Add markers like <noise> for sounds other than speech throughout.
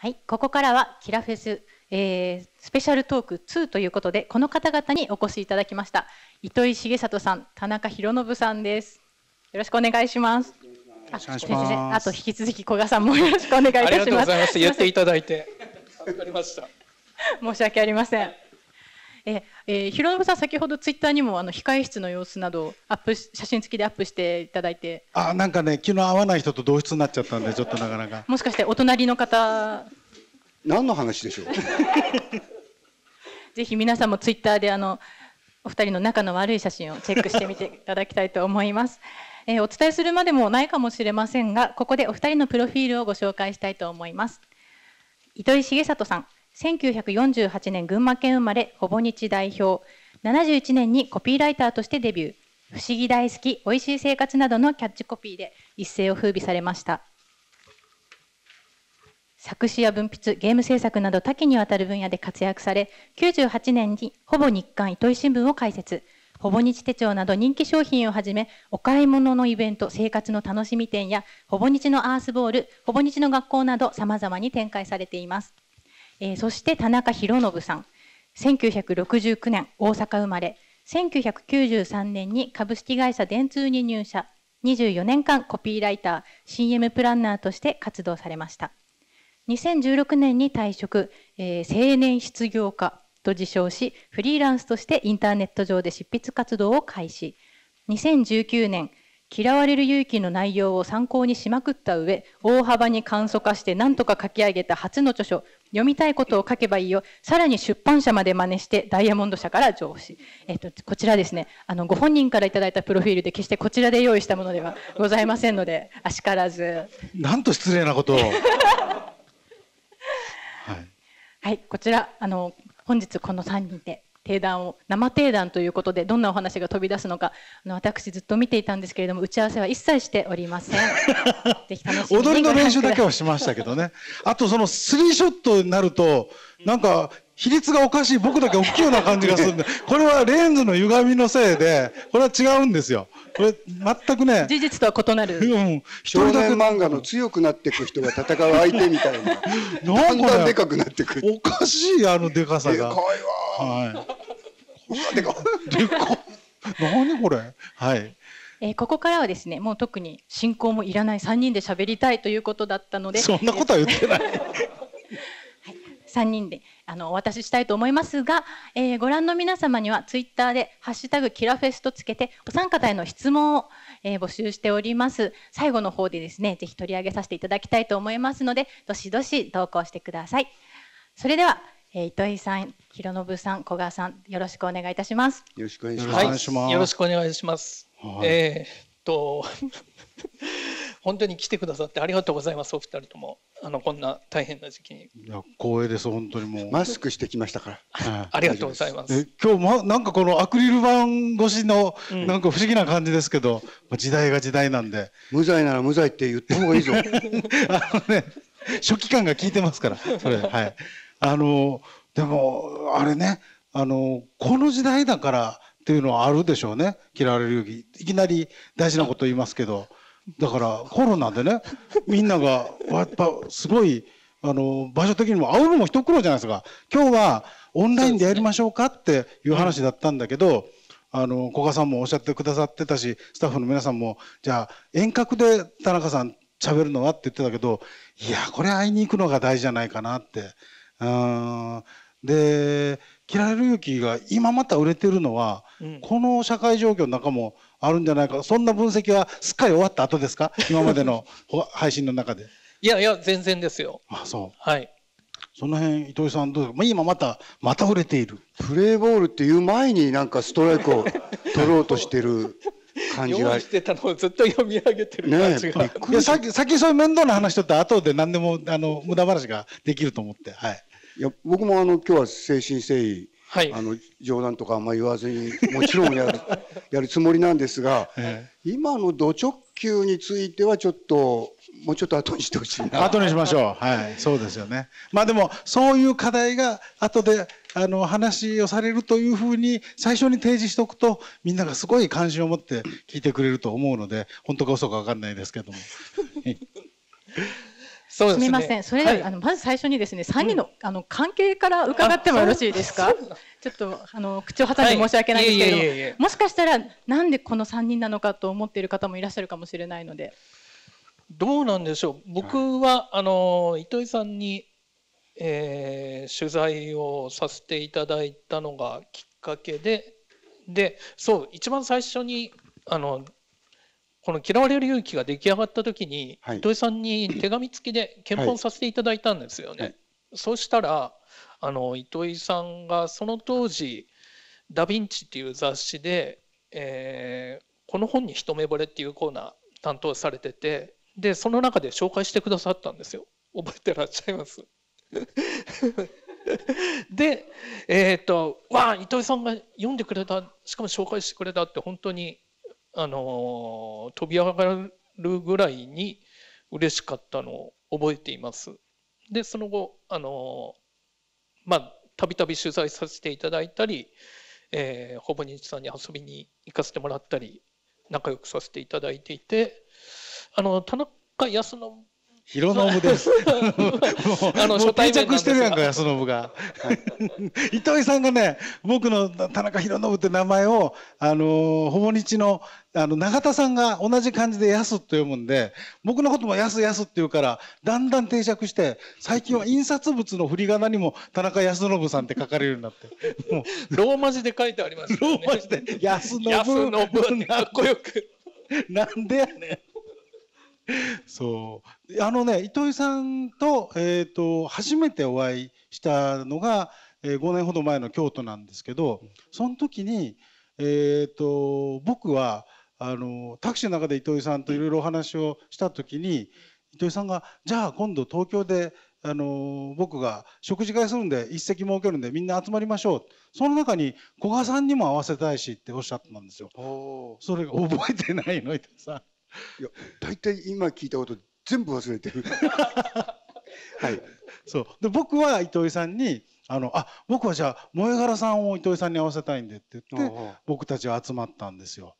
はい、ここからはキラフェス、えー、スペシャルトーク2ということで、この方々にお越しいただきました。糸井重里さん、田中博信さんです。よろしくお願いします。あ、先生、あと引き続き古賀さんもよろしくお願いいたします。ありがとうございます。言っていただいて。<laughs> 助かりました。申し訳ありません。ええー、広信さん、先ほどツイッターにもあの控え室の様子などアップ写真付きでアップしていただいてあなんかね、昨日会わない人と同室になっちゃったんで、ちょっとなかなか。もしかしてお隣の方何の話でしょう <laughs> ぜひ皆さんもツイッターであのお二人の仲の悪い写真をチェックしてみていただきたいと思います。えー、お伝えするまでもないかもしれませんが、ここでお二人のプロフィールをご紹介したいと思います。糸井重里さん、1948年群馬県生まれ、ほぼ日代表。71年にコピーライターとしてデビュー。不思議大好き、美味しい生活などのキャッチコピーで一世を風靡されました。作詞や文筆、ゲーム制作など多岐にわたる分野で活躍され、98年にほぼ日刊糸井新聞を開設。ほぼ日手帳など人気商品をはじめ、お買い物のイベント、生活の楽しみ店や、ほぼ日のアースボール、ほぼ日の学校など様々に展開されています。えー、そして田中博信さん。1969年大阪生まれ。1993年に株式会社電通に入社。24年間コピーライター、CM プランナーとして活動されました。2016年に退職、えー、青年失業家と自称し、フリーランスとしてインターネット上で執筆活動を開始。2019年、嫌われる勇気の内容を参考にしまくった上、大幅に簡素化して何とか書き上げた初の著書、読みたいことを書けばいいよ。さらに出版社まで真似して、ダイヤモンド社から上司。えっと、こちらですね、あの、ご本人からいただいたプロフィールで、決してこちらで用意したものではございませんので、あしからず。なんと失礼なことを。<laughs> はい、はい、こちら、あの、本日この3人で定談を生定談ということでどんなお話が飛び出すのかあの私ずっと見ていたんですけれども打ち合わせは一切しておりません <laughs> 踊りの練習だけはしましたけどねあとそのスリーショットになるとなんか比率がおかしい僕だけ大きいような感じがするんで <laughs> これはレンズの歪みのせいでこれは違うんですよこれ全くね事実とは異なる、うん、少年漫画の強くなっていく人が戦う相手みたいな <laughs> なんだんでかくなってくおかしいあのでかさがでかいわ、はい何これ。はい。えー、ここからはですねもう特に進行もいらない3人で喋りたいということだったのでそんなことは言ってない、<laughs> はい、3人であのお渡ししたいと思いますが、えー、ご覧の皆様にはツイッターで「ハッシュタグキラフェス」とつけてお三方への質問を、えー、募集しております最後の方でですねぜひ取り上げさせていただきたいと思いますのでどしどし投稿してくださいそれではえー、糸井さん、広信さん、小川さん、よろしくお願いいたします。よろしくお願いします。よろしくお願いします。はい、えー、と <laughs> 本当に来てくださってありがとうございます。お二人ともあのこんな大変な時期に。いや光栄です本当にもうマスクしてきましたから。はい、ありがとうございます。え今日まなんかこのアクリル板越しの、うん、なんか不思議な感じですけど、ま、時代が時代なんで。無罪なら無罪って言った方がいいぞ。<laughs> あのね初期感が効いてますからそれはい。あのでもあれねあのこの時代だからっていうのはあるでしょうね嫌われる勇気いきなり大事なこと言いますけどだからコロナでねみんながやっぱすごいあの場所的にも会うのも一苦労じゃないですか今日はオンラインでやりましょうかっていう話だったんだけど。あの古賀さんもおっしゃってくださってたしスタッフの皆さんもじゃあ遠隔で田中さん喋るのはって言ってたけどいやこれ会いに行くのが大事じゃないかなってあで切られる勇気が今また売れてるのは、うん、この社会状況の中もあるんじゃないかそんな分析はすっかり終わった後ですか今までの <laughs> 配信の中で。いやいや全然ですよ。あそう。はい。その辺伊藤さんどうですか。まあ、今またまた売れている。プレーボールっていう前になんかストライクを取ろうとしてる。感じが。用してたのをずっと読み上げてる感じが。ね、いやさっきさっきそういう面倒な話とって後で何でもあの無駄話ができると思って。はい。いや僕もあの今日は誠心誠意、はい、あの冗談とかあんま言わずにもちろんやる <laughs> やるつもりなんですが、え今のド直球についてはちょっともうちょっと後にしてほしいな後にしましょうはいそうですよねまあでもそういう課題が後であの話をされるというふうに最初に提示しておくとみんながすごい関心を持って聞いてくれると思うので本当か嘘か分かんないですけども。<laughs> そうですね。すみません。それ、はい、あのまず最初にですね、3人の、うん、あの関係から伺ってもよろしいですか。ちょっとあの口を挟んで申し訳ないんですけれども、はいいえいえいえ、もしかしたらなんでこの3人なのかと思っている方もいらっしゃるかもしれないので。どうなんでしょう。僕はあの糸井さんに、えー、取材をさせていただいたのがきっかけで、で、そう一番最初にあのこの嫌われる勇気が出来上がった時に、はい、糸井さんに手紙付きで検本させていただいたんですよね。はい、そうしたらあの糸井さんがその当時「ダ・ヴィンチ」っていう雑誌で、えー、この本に一目惚れっていうコーナー担当されててでその中で紹介してくださったんですよ覚えてらっしゃいます <laughs> でえっ、と「わあ糸井さんが読んでくれたしかも紹介してくれた」って本当にあの飛び上がるぐらいに嬉しかったのを覚えています。でその後あのまあたびたび取材させていただいたり、えー、ほぼ日さんに遊びに行かせてもらったり仲良くさせていただいていてあの田中康信ヒロノブです。あの初対面着してるやんか、安信が。はが。糸井さんがね、僕の田中博信って名前を、あのほぼ日の、あの、永田さんが同じ感じで安と読むんで、僕のことも安安って言うから、だんだん定着して、最近は印刷物の振り仮名にも田中安信さんって書かれるようになって。もうローマ字で書いてあります、ね、ローマ字で、安信。安信ってかっこよく。なんでやねん。<laughs> そう。あのね、糸井さんと、えっ、ー、と、初めてお会いしたのが、えー、5年ほど前の京都なんですけど、その時に、えっ、ー、と、僕は、あの、タクシーの中で糸井さんといろいろお話をした時に、糸井さんが、じゃあ今度東京で、あの、僕が食事会するんで、一席設けるんでみんな集まりましょう。その中に古賀さんにも会わせたいしっておっしゃったんですよ。それが覚えてないの、糸井さん。いや、大体今聞いたこと全部忘れてる。<laughs> はい。そう。で、僕は糸井さんに、あの、あ、僕はじゃあ、萌え柄さんを糸井さんに合わせたいんでって言って、僕たちは集まったんですよ。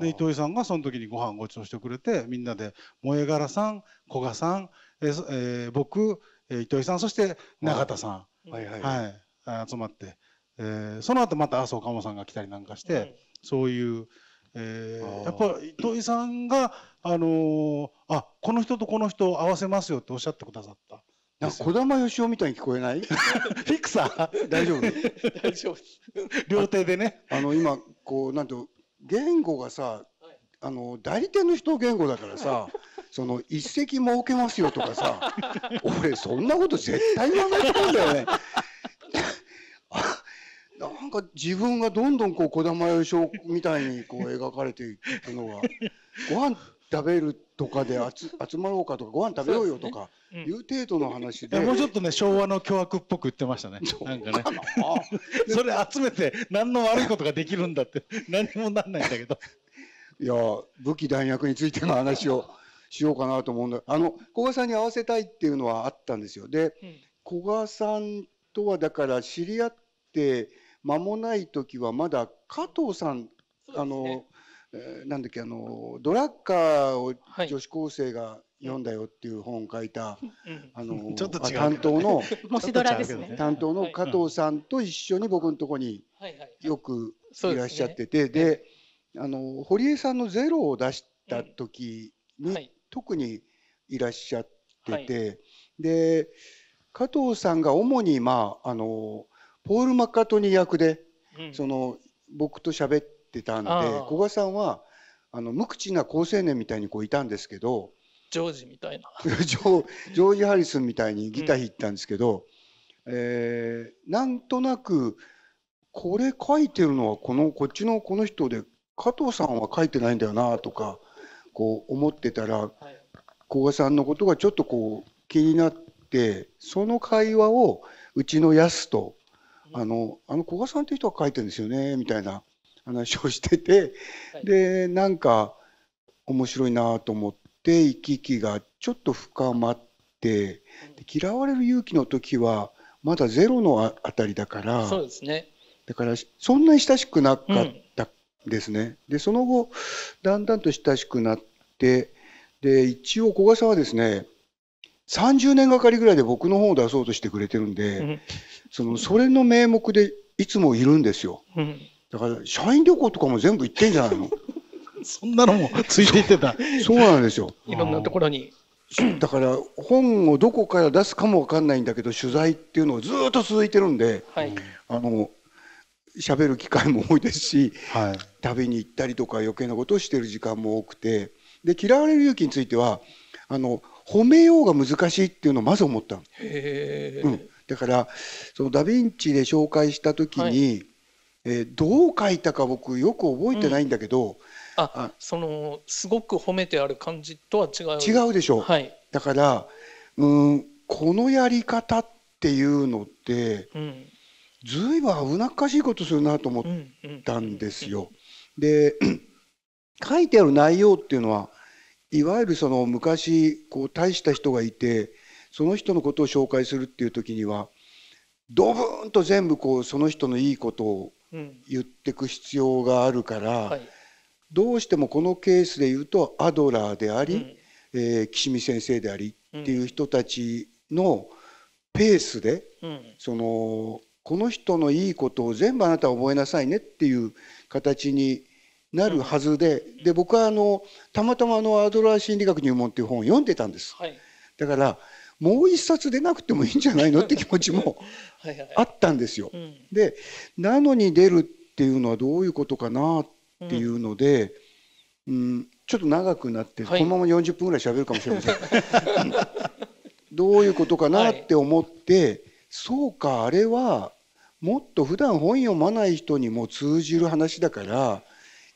で、糸井さんがその時にご飯ごちそうしてくれて、みんなで、萌え柄さん、古賀さん、えー、え僕、え糸井さん、そして永田さん。はいはい、はい。集まって、えー、その後また麻生鴨さんが来たりなんかして、うん、そういう、えー、やっぱり糸井さんが、あのー、あこの人とこの人を合わせますよっておっしゃってくださった。な小玉よしおみたいに聞こえない <laughs> フィクサー大丈夫 <laughs> 大丈夫両手でね。あの、今、こう、なんと、言語がさ、あの、代理店の人言語だからさ、<laughs> その、一席儲けますよとかさ、俺、そんなこと絶対言わないと思うんだよね。なんか自分がどんどんこう小玉よしみたいにこう描かれていくのが <laughs> ご飯食べるとかで <laughs> 集まろうかとかご飯食べようよとかいう程度の話で、ねうん、もうちょっとね昭和の巨悪っぽく言ってましたね <laughs> なんかねそれ集めて何の悪いことができるんだって何もなんないんだけどいや武器弾薬についての話をしようかなと思うんだあの古賀さんに会わせたいっていうのはあったんですよで、うん、古賀さんとはだから知り合って間もない時はまだ加藤さん、ね、あの、えー、なんだっけあのドラッカーを女子高生が読んだよっていう本を書いた、はい、あの、<laughs> 担当の <laughs> もしドラですね <laughs> 担当の加藤さんと一緒に僕のとこによくいらっしゃってて、で、ねあの堀江さんの「ゼロを出した時に、はい、特にいらっしゃってて、はい、で加藤さんが主にまああのポール・マッカートニー役で、うん、その僕と喋ってたんで古賀さんはあの無口な好青年みたいにこういたんですけどジョージみたいな <laughs> ジョージ・ハリスンみたいにギター弾いたんですけど、うん、えー、なんとなくこれ書いてるのはこのこっちのこの人で加藤さんは書いてないんだよなとかこう思ってたら、はい、古賀さんのことがちょっとこう気になってその会話をうちのやすとあの、あの古賀さんていう人が書いてるんですよね、みたいな話をしてて、で、なんか面白いなと思って、行き来がちょっと深まって、嫌われる勇気の時は、まだゼロのあたりだから、そうですね。だから、そんなに親しくなかったですね。うん、で、その後、だんだんと親しくなって、で、一応古賀さんはですね、30年がかりぐらいで僕の本を出そうとしてくれてるんで、その、それの名目でいつもいるんですよ。だから、社員旅行とかも全部行ってんじゃないの <laughs> そんなのもついていってた。そうなんですよ。いろんなところに。だから本をどこから出すかも分かんないんだけど取材っていうのをずっと続いてるんで、はい、あの喋る機会も多いですし、はい、旅に行ったりとか余計なことをしてる時間も多くてで嫌われる勇気についてはあの褒めようが難しいっていうのをまず思ったの、うん、だからそのダ・ヴィンチで紹介した時に、はい、えー、どう書いたか僕よく覚えてないんだけど、うん、あそのすごく褒めてある感じとは違う違うでしょう、はい、だからうんこのやり方っていうのって、うん、ずいぶん危なっかしいことするなと思ったんですよ。で <clears throat> 書いてある内容っていうのはいわゆるその昔こう大した人がいてその人のことを紹介するっていう時にはドブンと全部こうその人のいいことを言ってく必要があるから、うんはい、どうしてもこのケースで言うとアドラーであり、うん、えー、岸見先生でありっていう人たちのペースで、うん、そのこの人のいいことを全部あなたは覚えなさいねっていう形になるはずでうん、で僕はあのたまたまあのアドラー心理学入門っていう本を読んでたんです。はい、だからもう一冊出なくてもいいんじゃないのって気持ちも <laughs> あったんですよ。はいはい、でなのに出るっていうのはどういうことかなっていうので、うん、うん、ちょっと長くなって、はい、このまま40分ぐらい喋るかもしれません。<laughs> <laughs> どういうことかなって思って、はい、そうかあれはもっと普段本読まない人にも通じる話だから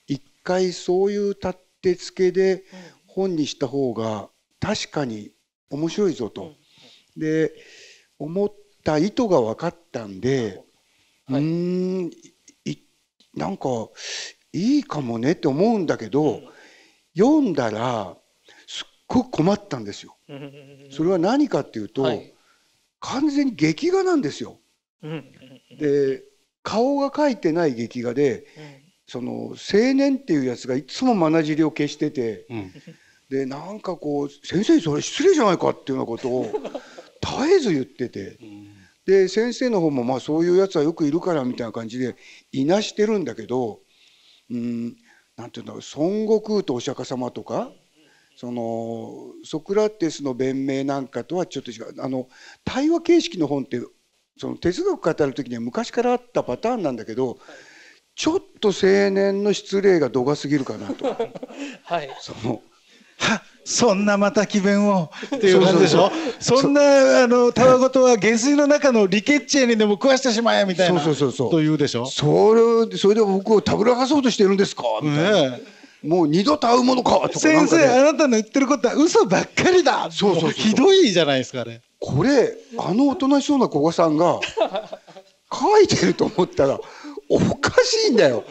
一回そういう立て付けで本にした方が確かに面白いぞと。で思った意図が分かったんで、はい、うんなんかいいかもねって思うんだけど、読んだらすっごく困ったんですよ。それは何かっていうと、はい、完全に劇画なんですよ。で顔が描いてない劇画で、その青年っていうやつがいつもまなじりを消してて。うんでなんかこう「先生それ失礼じゃないか」っていうようなことを絶えず言ってて。で先生の方もまあそういうやつはよくいるからみたいな感じでいなしてるんだけどうんなんていうんだろう孫悟空とお釈迦様とかそのソクラテスの弁明なんかとはちょっと違うあの対話形式の本ってその哲学語る時には昔からあったパターンなんだけど、はい、ちょっと青年の失礼が度が過ぎるかなと、はい、そのはそんなまた気分をっていう感じでしょそんなあのたわごとは下水の中のリケッチェにでも食わしてしまえみたいなそうそうそうというでしょそれそれで僕をたぶらかそうとしてるんですかみたいな、ね、もう二度と会うものかとか先生あなたの言ってることは嘘ばっかりだそうそうひどいじゃないですかねこれあのおとなしそうな古賀さんが書いてると思ったらおかしいんだよ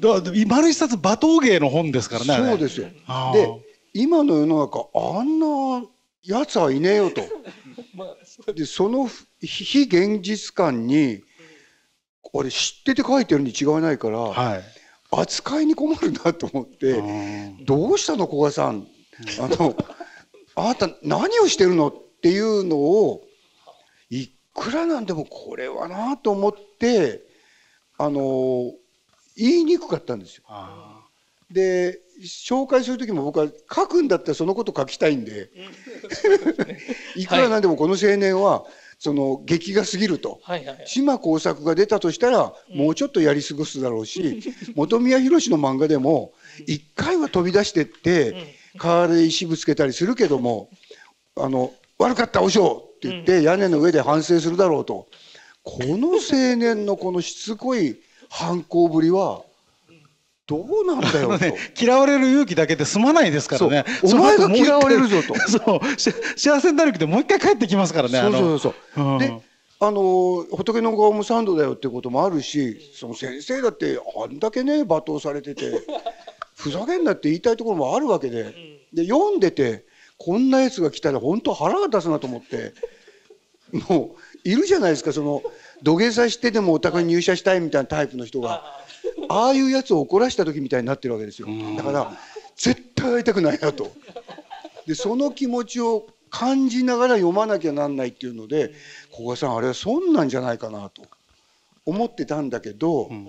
だ丸一冊馬頭芸の本ですからねそうですよで今の世の中あんなやつはいねえよと。<laughs> でその非現実感にあれ知ってて書いてるに違いないから、はい、扱いに困るなと思って「どうしたの古賀さんあの <laughs> あなた何をしてるの?」っていうのをいくらなんでもこれはなと思ってあの言いにくかったんですよ。で紹介する時も僕は書くんだったらそのこと書きたいんでいくらなんでもこの青年はその劇が過ぎると、はいはいはい、島耕作が出たとしたらもうちょっとやり過ごすだろうし、本 <laughs> 宮宏の漫画でも一回は飛び出してって、うん、川で石ぶつけたりするけどもあの悪かった和しょうって言って屋根の上で反省するだろうと、この青年のこのしつこい反抗ぶりはどうなんだよ、ね、嫌われる勇気だけで済まないですからね。お前が嫌われるぞと。そう幸せになる気でもう一回帰ってきますからね。そうそうそうそう。うん、であの仏の顔もサンドだよってこともあるしその先生だってあんだけね罵倒されてて <laughs> ふざけんなって言いたいところもあるわけでで読んでてこんなやつが来たら本当腹が立つなと思ってもういるじゃないですかその土下座してでもお互い入社したいみたいなタイプの人が。ああいうやつを怒らした時みたいになってるわけですよだから絶対会いたくないなとでその気持ちを感じながら読まなきゃなんないっていうので古賀さんあれはそんなんじゃないかなと思ってたんだけど、うん、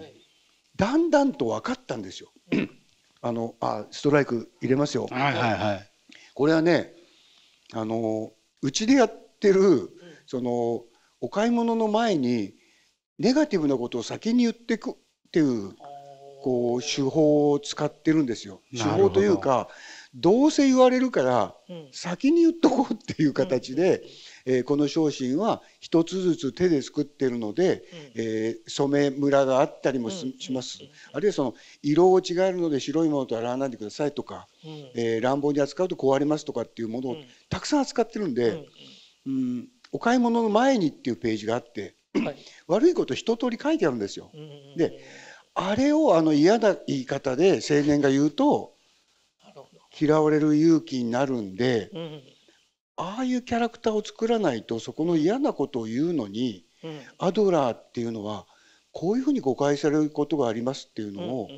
だんだんと分かったんですよ。<clears throat> あのあストライク入れますよ、はいはいはい、これはねあのうちでやってるそのお買い物の前にネガティブなことを先に言ってくっていうこう手法を使ってるんですよ。手法というかどうせ言われるから先に言っとこうっていう形で、えー、この昇進は一つずつ手で作ってるので、えー、染めムラがあったりもします、あるいはその色を違えるので白いものと洗わないでくださいとか、えー、乱暴に扱うと壊れますとかっていうものをたくさん扱ってるんで、うんお買い物の前にっていうページがあって。はい、<coughs> 悪いこと一通り書いてあるんですよ。であれをあの嫌な言い方で青年が言うと嫌われる勇気になるんで、うん、ああいうキャラクターを作らないとそこの嫌なことを言うのに、うん、アドラーっていうのはこういうふうに誤解されることがありますっていうのを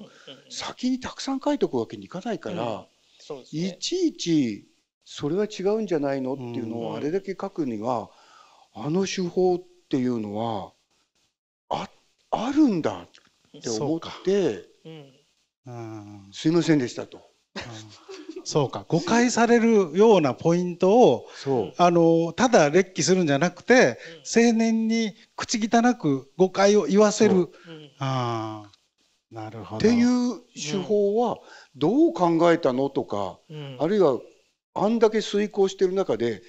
先にたくさん書いておくわけにいかないから、うんね、いちいちそれは違うんじゃないのっていうのをあれだけ書くにはあの手法ってっていうのはああるんだって思って「うん、すいませんでした」と。そうか誤解されるようなポイントをあのただ列記するんじゃなくて、うん、青年に口汚く誤解を言わせる、うん、あなるほどっていう手法はどう考えたのとか、うん、あるいはあんだけ遂行してる中で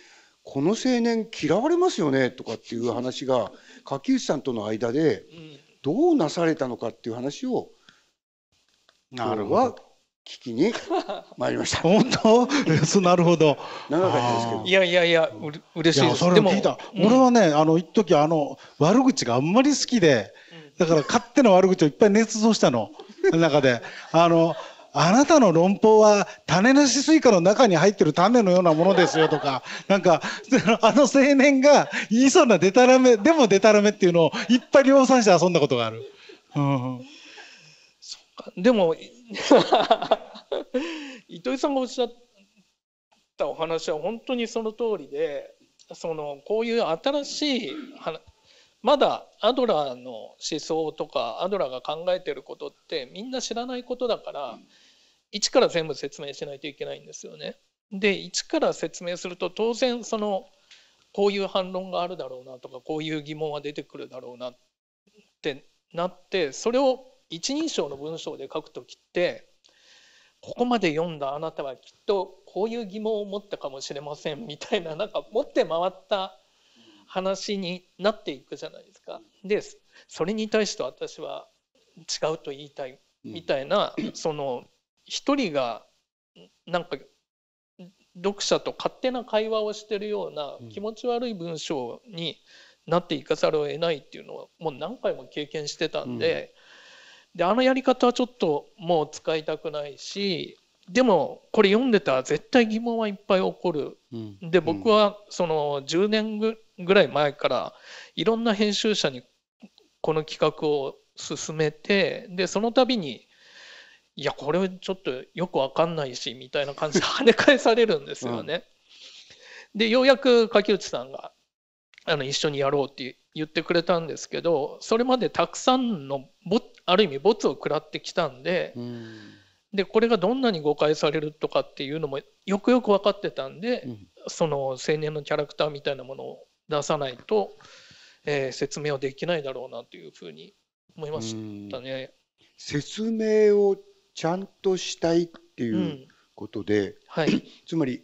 この青年嫌われますよねとかっていう話が柿内さんとの間でどうなされたのかっていう話をなるほど聞きに参りました。本当、<laughs> なるほど。長かったですけど。いやいやいや、う嬉しいです。でも、俺はね、あの一時あの悪口があんまり好きで、だから勝手な悪口をいっぱい捏造したの中で、あのあなたの論法は種なしスイカの中に入ってる種のようなものですよとか、なんか、あの青年が言いそうなデタラメ、でもデタラメっていうのをいっぱい量産して遊んだことがある。うん、でも、糸井さんがおっしゃったお話は本当にその通りで、そのこういう新しいまだアドラーの思想とかアドラーが考えてることってみんな知らないことだから、一から全部説明しないといけないんですよね。で一から説明すると当然そのこういう反論があるだろうなとかこういう疑問は出てくるだろうなってなってそれを一人称の文章で書く時ってここまで読んだあなたはきっとこういう疑問を持ったかもしれませんみたいななんか持って回った話になっていくじゃないですか。でそれに対して私は違うと言いたいみたいな、その一人がなんか読者と勝手な会話をしてるような気持ち悪い文章になっていかざるを得ないっていうのはもう何回も経験してたんでうん、であのやり方はちょっともう使いたくないしでもこれ読んでたら絶対疑問はいっぱい起こる。うん、で僕はその10年ぐらい前からいろんな編集者にこの企画を進めてでその度にいやこれちょっとよく分かんないしみたいな感じで <laughs> 跳ね返されるんですよね。うん、でようやく柿内さんがあの一緒にやろうって言ってくれたんですけどそれまでたくさんのボある意味没を食らってきたんでうん、でこれがどんなに誤解されるとかっていうのもよくよく分かってたんで、うん、その青年のキャラクターみたいなものを出さないと、えー、説明はできないだろうなというふうに思いましたね。説明をちゃんとしたいっていうことで、うんはい、<clears throat> つまり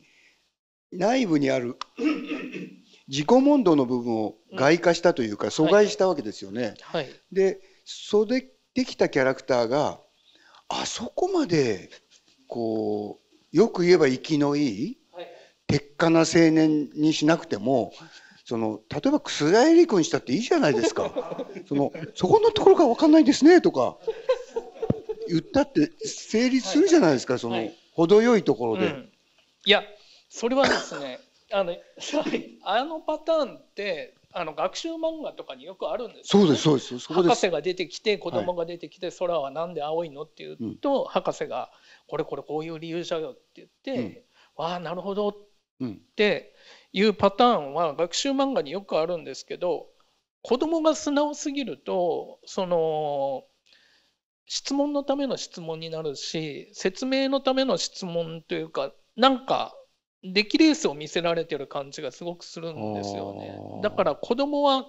内部にある <clears throat> 自己問答の部分を外化したというか、阻害したわけですよね。はいはい、でそれできたキャラクターがあそこまでこうよく言えば生きのいい鉄火な青年にしなくてもその例えば楠田絵理君にしたっていいじゃないですか <laughs> そのそこのところが分かんないですねとか言ったって成立するじゃないですか、はいはい、その、程よいところで。うん、いやそれはですね <laughs> あのあのパターンってあの学習漫画とかによくあるんです、ね、そうですそうです博士が出てきて子供が出てきて、はい、空は何で青いのって言うと、うん、博士が「これこれこういう理由じゃよ」って言って「うん、わあなるほど」っていうパターンは学習漫画によくあるんですけど子供が素直すぎるとその質問のための質問になるし説明のための質問というかなんか出来レースを見せられてる感じがすごくするんですよね。だから子供は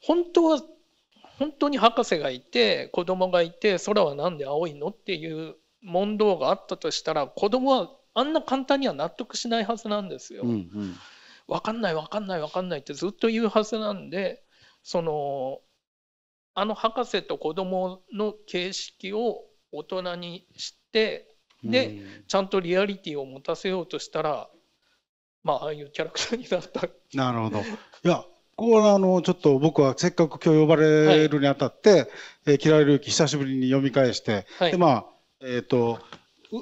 本当は本当に博士がいて子供がいて空は何で青いのっていう問答があったとしたら子供はあんな簡単には納得しないはずなんですよ。うんうん、分かんない分かんない分かんないってずっと言うはずなんでそのあの博士と子供の形式を大人にしてでちゃんとリアリティを持たせようとしたらまあああいうキャラクターになった。なるほどいやここはあのちょっと僕はせっかく今日呼ばれるにあたって「はい、えー、嫌われる久しぶりに読み返して、はい、でまあえっ、ー、と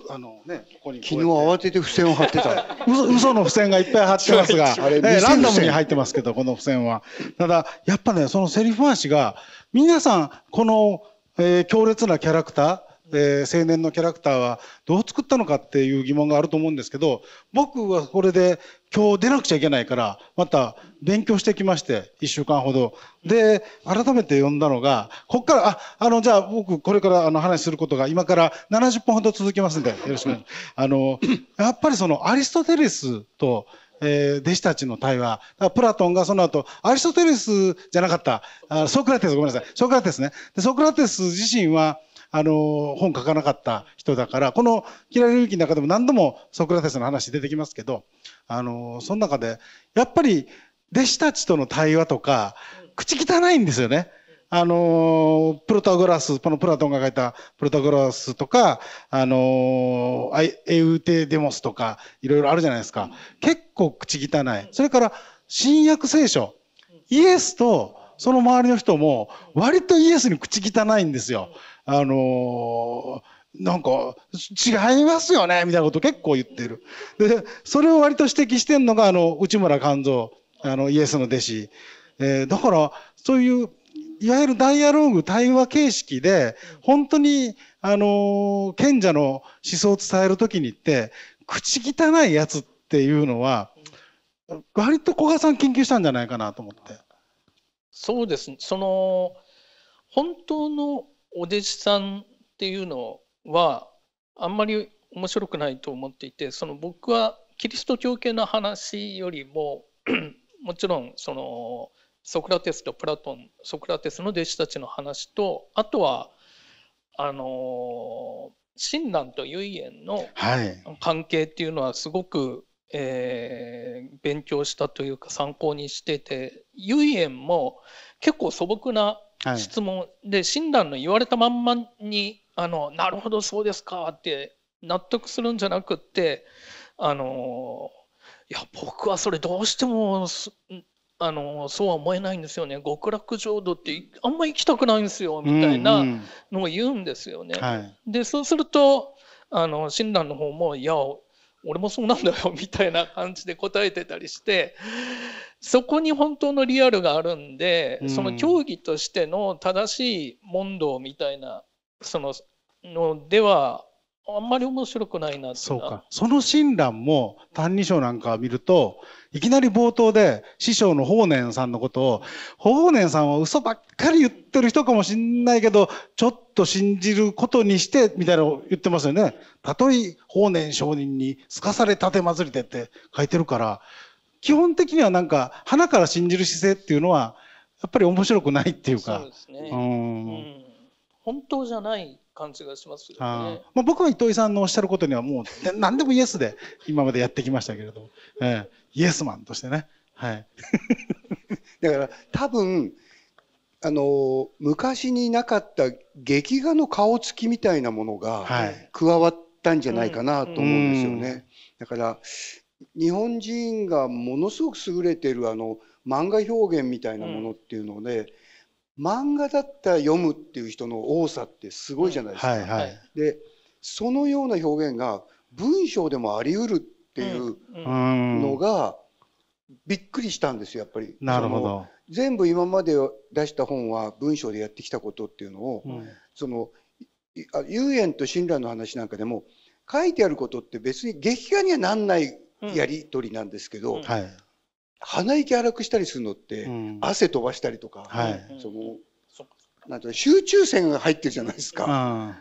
あのね、ここに昨日慌てて付箋を貼ってた <laughs> 嘘嘘の付箋がいっぱい貼ってますが、<laughs> ね、ランダムに入ってますけどこの付箋はただやっぱねそのセリフ回しが皆さんこの、えー、強烈なキャラクターえー、青年のキャラクターはどう作ったのかっていう疑問があると思うんですけど僕はこれで今日出なくちゃいけないからまた勉強してきまして1週間ほどで改めて読んだのがこっからああのじゃあ僕これからあの話することが今から70本ほど続きますんでよろしくあのやっぱりそのアリストテレスとえー、弟子たちの対話。プラトンがその後、アリストテレスじゃなかった、あソクラテス、ごめんなさい、ソクラテスね。でソクラテス自身は、あの本書かなかった人だからこの「キラリウキの中でも何度もソクラテスの話出てきますけどあのその中でやっぱり弟子たちとの対話とか口汚いんですよね。あのプロタグラス、このプラトンが書いたプロタグラスとか、あのエウテデモスとか、いろいろあるじゃないですか。結構口汚い。それから、新約聖書。イエスとその周りの人も、割とイエスに口汚いんですよ。あのなんか違いますよねみたいなこと結構言ってる。でそれを割と指摘してるのがあの内村勘三あのイエスの弟子、えー、だからそういういわゆるダイアローグ対話形式で本当にあの賢者の思想を伝える時にって口汚いやつっていうのは割と古賀さん研究したんじゃないかなと思って。そうです、ね、その本当のお弟子さんっていうのはあんまり面白くないと思っていてその僕はキリスト教系の話よりも <clears throat> もちろんそのソクラテスとプラトンソクラテスの弟子たちの話とあとはあの親鸞と唯円の関係っていうのはすごく、はい、えー、勉強したというか参考にしてて唯円も結構素朴な質問、で親鸞の言われたまんまにあのなるほどそうですかって納得するんじゃなくってあのいや僕はそれどうしてもあのそうは思えないんですよね極楽浄土ってあんま行きたくないんですよみたいなのを言うんですよね。うんうんはい、でそうするとあの親鸞の方も「いや俺もそうなんだよ」みたいな感じで答えてたりしてそこに本当のリアルがあるんで、その競技としての正しい問答みたいなそののではあんまり面白くないなそうかその親鸞も「歎異抄」なんかを見るといきなり冒頭で師匠の法然さんのことを法然さんは嘘ばっかり言ってる人かもしんないけどちょっと信じることにしてみたいなのを言ってますよね。たとえ法然上人にすかされたてりてって書いてるから基本的にはなんか、花から信じる姿勢っていうのは、やっぱり面白くないっていうか。そうですね。うん、うん。本当じゃない感じがしますよね。まあ、僕は糸井さんのおっしゃることにはもう、<laughs> 何でもイエスで今までやってきましたけれど、えー、イエスマンとしてね。はい。<laughs> だから多分、あの、昔になかった劇画の顔つきみたいなものが加わったんじゃないかなと思うんですよね。はいうんうん、だから、日本人がものすごく優れてるあの漫画表現みたいなものっていうので、うん、漫画だったら読むっていう人の多さってすごいじゃないですか。はいはい、でそのような表現が文章でもありうるっていうのがびっくりしたんですよやっぱり。なるほど全部今まで出した本は文章でやってきたことっていうのを、うん、その遊園と親鸞の話なんかでも書いてあることって別に劇画にはなんないやり取りなんですけど、鼻息荒くしたりするのって、汗飛ばしたりとか、そのなんと集中線が入ってるじゃないですか。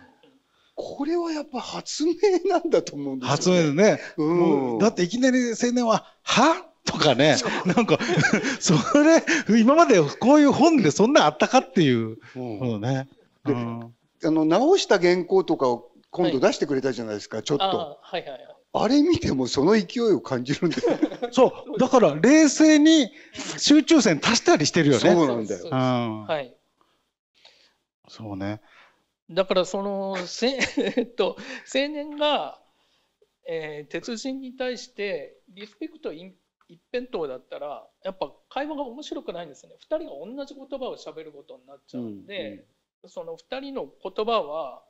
これはやっぱ発明なんだと思うんですよ、ね。発明でね。うん、だっていきなり青年は、はとかね、なんか、<laughs> それ、今までこういう本でそんなあったかっていう、うんね、うん、あの直した原稿とかを今度出してくれたじゃないですか、はい、ちょっと。はいはいはいあれ見てもその勢いを感じるんだよ。<laughs> そう。だから冷静に集中線足したりしてるよね。そうなんだよ。うん、はい。そうね。だからそのせ、<laughs> えっと、青年が、えー、鉄人に対してリスペクト一辺倒だったらやっぱ会話が面白くないんですね二人が同じ言葉を喋ることになっちゃうんで、うんうん、その二人の言葉は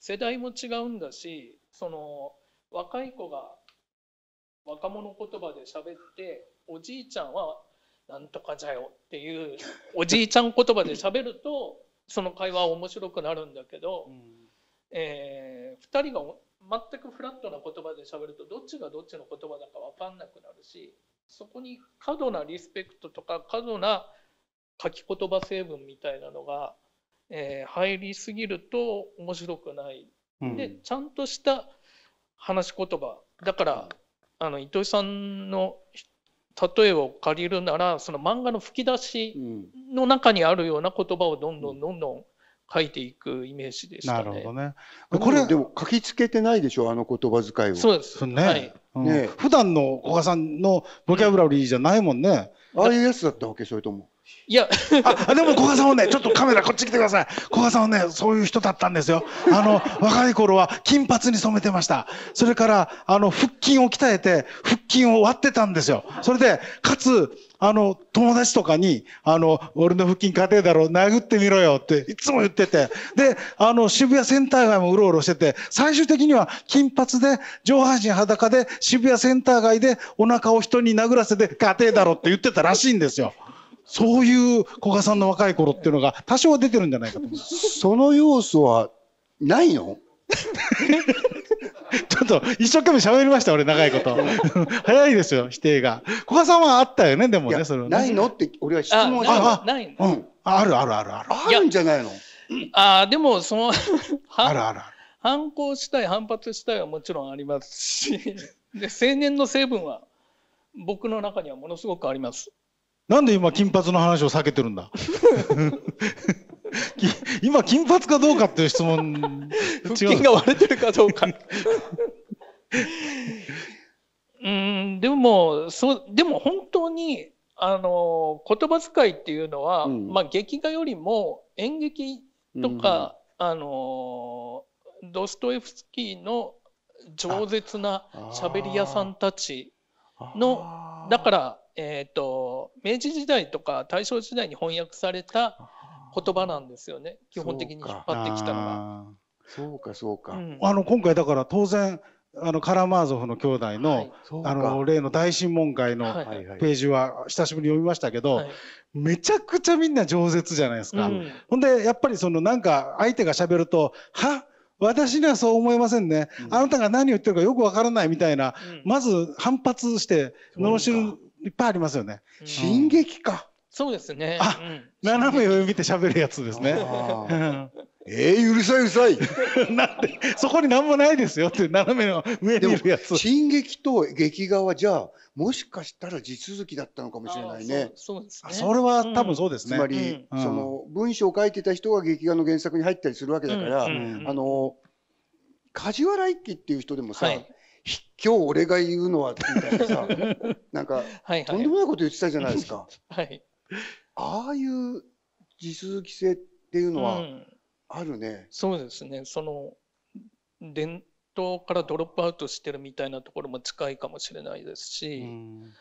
世代も違うんだしその若い子が若者言葉で喋っておじいちゃんは「なんとかじゃよ」っていう <laughs> おじいちゃん言葉で喋るとその会話は面白くなるんだけど、えー、2人が全くフラットな言葉で喋るとどっちがどっちの言葉だか分かんなくなるしそこに過度なリスペクトとか過度な書き言葉成分みたいなのが、えー、入りすぎると面白くない。でちゃんとした話し言葉だからあの糸井さんの例えを借りるならその漫画の吹き出しの中にあるような言葉をどんどんどんどん書いていくイメージでした、ね、なるほどね。これでも書きつけてないでしょあの言葉遣いを。そうです。ね。はいん、ね普段の小賀さんのボキャブラリーじゃないもんね。ああいうやつだったわけそれとも。いやあでも古賀さんもねちょっとカメラこっち来てください古賀さんはねそういう人だったんですよあの若い頃は金髪に染めてましたそれからあの腹筋を鍛えて腹筋を割ってたんですよそれでかつあの友達とかにあの俺の腹筋硬いだろ殴ってみろよっていつも言っててであの渋谷センター街もうろうろしてて最終的には金髪で上半身裸で渋谷センター街でお腹を人に殴らせて硬いだろって言ってたらしいんですよそういう古賀さんの若い頃っていうのが多少出てるんじゃないかと思う。その要素はないの <laughs> ちょっと一生懸命喋りました俺長いこと <laughs> 早いですよ否定が古賀さんはあったよねでもねそれ、ね、ないのって俺は質問しあないうん、あるあるあるあるあるんじゃないのああ、でもその <laughs> あるあるある反抗したい反発したいはもちろんありますしで青年の成分は僕の中にはものすごくありますなんで今金髪の話を避けてるんだ <laughs> 今金髪かどうかっていう質問腹筋が割れてるかどうか <laughs> うんでもそうでも本当にあの言葉遣いっていうのは、うん、まあ、劇画よりも演劇とか、うん、あのドストエフスキーの饒舌な喋り屋さんたちのだからえーと、明治時代とか大正時代に翻訳された言葉なんですよね基本的に引っ張ってきたのが。そうかそうか、うん、あの今回だから当然あのカラマーゾフの兄弟のはい、あの例の大審問会のページは久しぶりに読みましたけど、はいはい、めちゃくちゃみんな饒舌じゃないですか、うん、ほんでやっぱりそのなんか相手がしゃべると「はっ私にはそう思いませんね、うん、あなたが何を言ってるかよくわからないみたいな、うん、まず反発して罵るいっぱいありますよね。うん、進撃か。そうですね。あ、うん、斜め上見て喋るやつですね。<laughs> えー、うるさいうるさい <laughs> なんでそこに何もないですよって斜めの上にいるやつ進撃と劇画はじゃあもしかしたら地続きだったのかもしれないねそうですねそれは多分そうですね、うん、つまり、うん、その文章を書いてた人が劇画の原作に入ったりするわけだから、うん、あの梶原一騎っていう人でもさ、はい、今日俺が言うのはみたいなさ <laughs> なんか、はいはい、とんでもないこと言ってたじゃないですか。はい、ああいう地続き性っていうのはあるね。うん、そうですねその伝統からドロップアウトしてるみたいなところも近いかもしれないですし、うん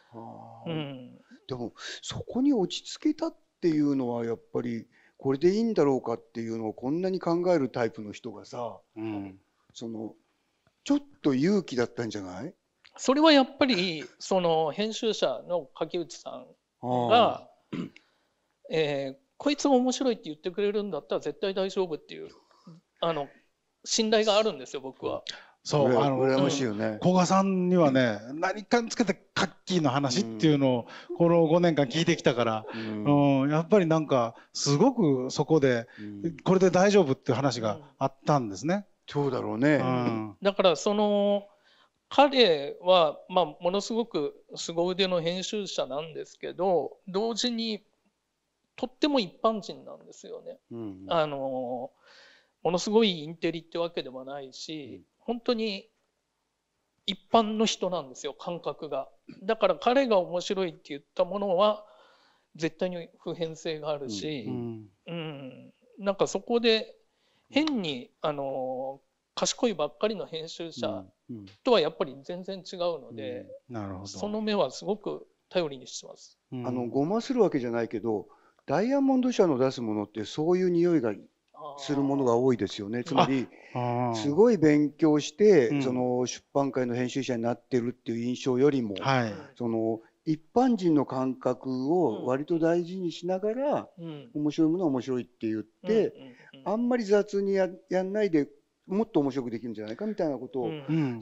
うん、でもそこに落ち着けたっていうのはやっぱりこれでいいんだろうかっていうのをこんなに考えるタイプの人がさ、うん、そのちょっと勇気だったんじゃないそれはやっぱりその編集者の柿内さんが、えー、こいつ面白いって言ってくれるんだったら絶対大丈夫っていうあの信頼があるんですよ僕は。そう、あの、羨ましいよね。古賀さんにはね、何かにつけてカッキーの話っていうのを、この5年間聞いてきたから、うん、うんやっぱりなんか、すごくそこで、これで大丈夫っていう話があったんですね。そうだろうね、うん、だからその彼は、まあ、ものすごく凄腕の編集者なんですけど同時にとっても一般人なんですよね。うんあのものすごいインテリってわけでもないし、うん、本当に一般の人なんですよ感覚が。だから彼が面白いって言ったものは絶対に普遍性があるし、うん、うんうん、なんかそこで変にあの賢いばっかりの編集者とはやっぱり全然違うので、その目はすごく頼りにしてます。あのごまするわけじゃないけどダイヤモンド社の出すものってそういう匂いがするものが多いですよね。つまりすごい勉強して、うん、その出版界の編集者になってるっていう印象よりも、はい、その一般人の感覚を割と大事にしながら、うん、面白いものは面白いって言って、うんうんあんまり雑にややんないでもっと面白くできるんじゃないかみたいなことを、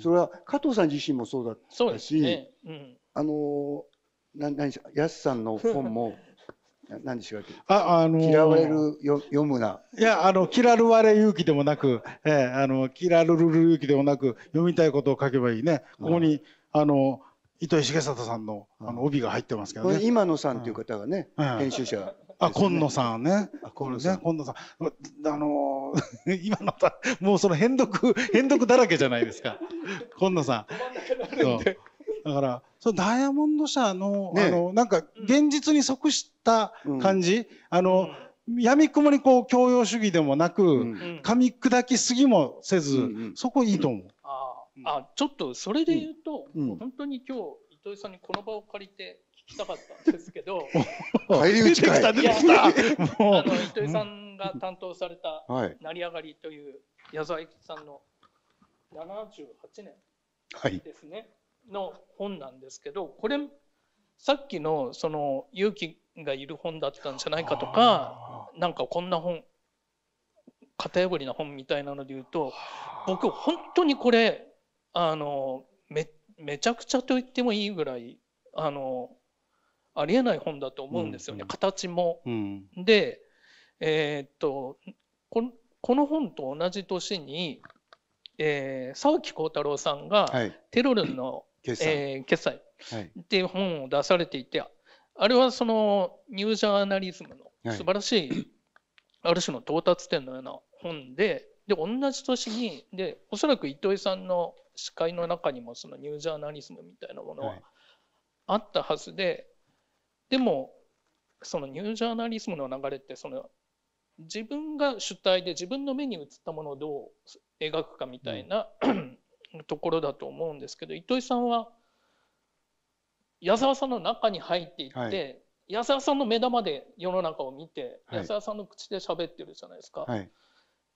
それは加藤さん自身もそうだったし、ねうん、あのな何しやすさんの本も <laughs> 何でしょうあ、あのー、嫌われるよ読むな。いや、あの、嫌われ勇気でもなく、えー、あの、嫌るるる勇気でもなく、読みたいことを書けばいいね。ここに、うん、あの、糸井重里さんの、あの、帯が入ってますけどね。今野さんという方がね、うん、編集者あ、今野さんね。今野さん。今野さん。あのー、<laughs> 今のた、もうその変読、<laughs> 変読だらけじゃないですか。今野さん。そうだから、そのダイヤモンド社の、ね、あの、なんか、現実に即した感じ、うん、あの、やみくもにこう、教養主義でもなく、うん、噛み砕きすぎもせず、うんうん、そこいいと思う。ああ、ちょっと、それで言うと、うん、本当に今日、伊藤さんにこの場を借りて、聞きたかったんですけど、帰 <laughs> りかい。<laughs> あの糸井さんが担当された、成り上がりという矢沢吉さんの78年ですね、はい、の本なんですけど、これ、さっきのその勇気がいる本だったんじゃないかとか、なんかこんな本、偏りな本みたいなので言うと、僕、本当にこれ、あの、め、めちゃくちゃと言ってもいいぐらい、あの、ありえない本だと思うんですよね、うんうん、形も。うん、で、えー、っとこの本と同じ年に、えー、沢木幸太郎さんが「テロルンの、はい、えー、決済」っていう本を出されていて、はい、あれはそのニュージャーナリズムの素晴らしい、はい、ある種の到達点のような本で。で同じ年にでおそらく糸井さんの司会の中にもそのニュージャーナリズムみたいなものはあったはずで、でもそのニュージャーナリズムの流れってその自分が主体で自分の目に映ったものをどう描くかみたいな、うん、ところだと思うんですけど糸井さんは矢沢さんの中に入っていって、はい、矢沢さんの目玉で世の中を見て、はい、矢沢さんの口で喋ってるじゃないですか。はい、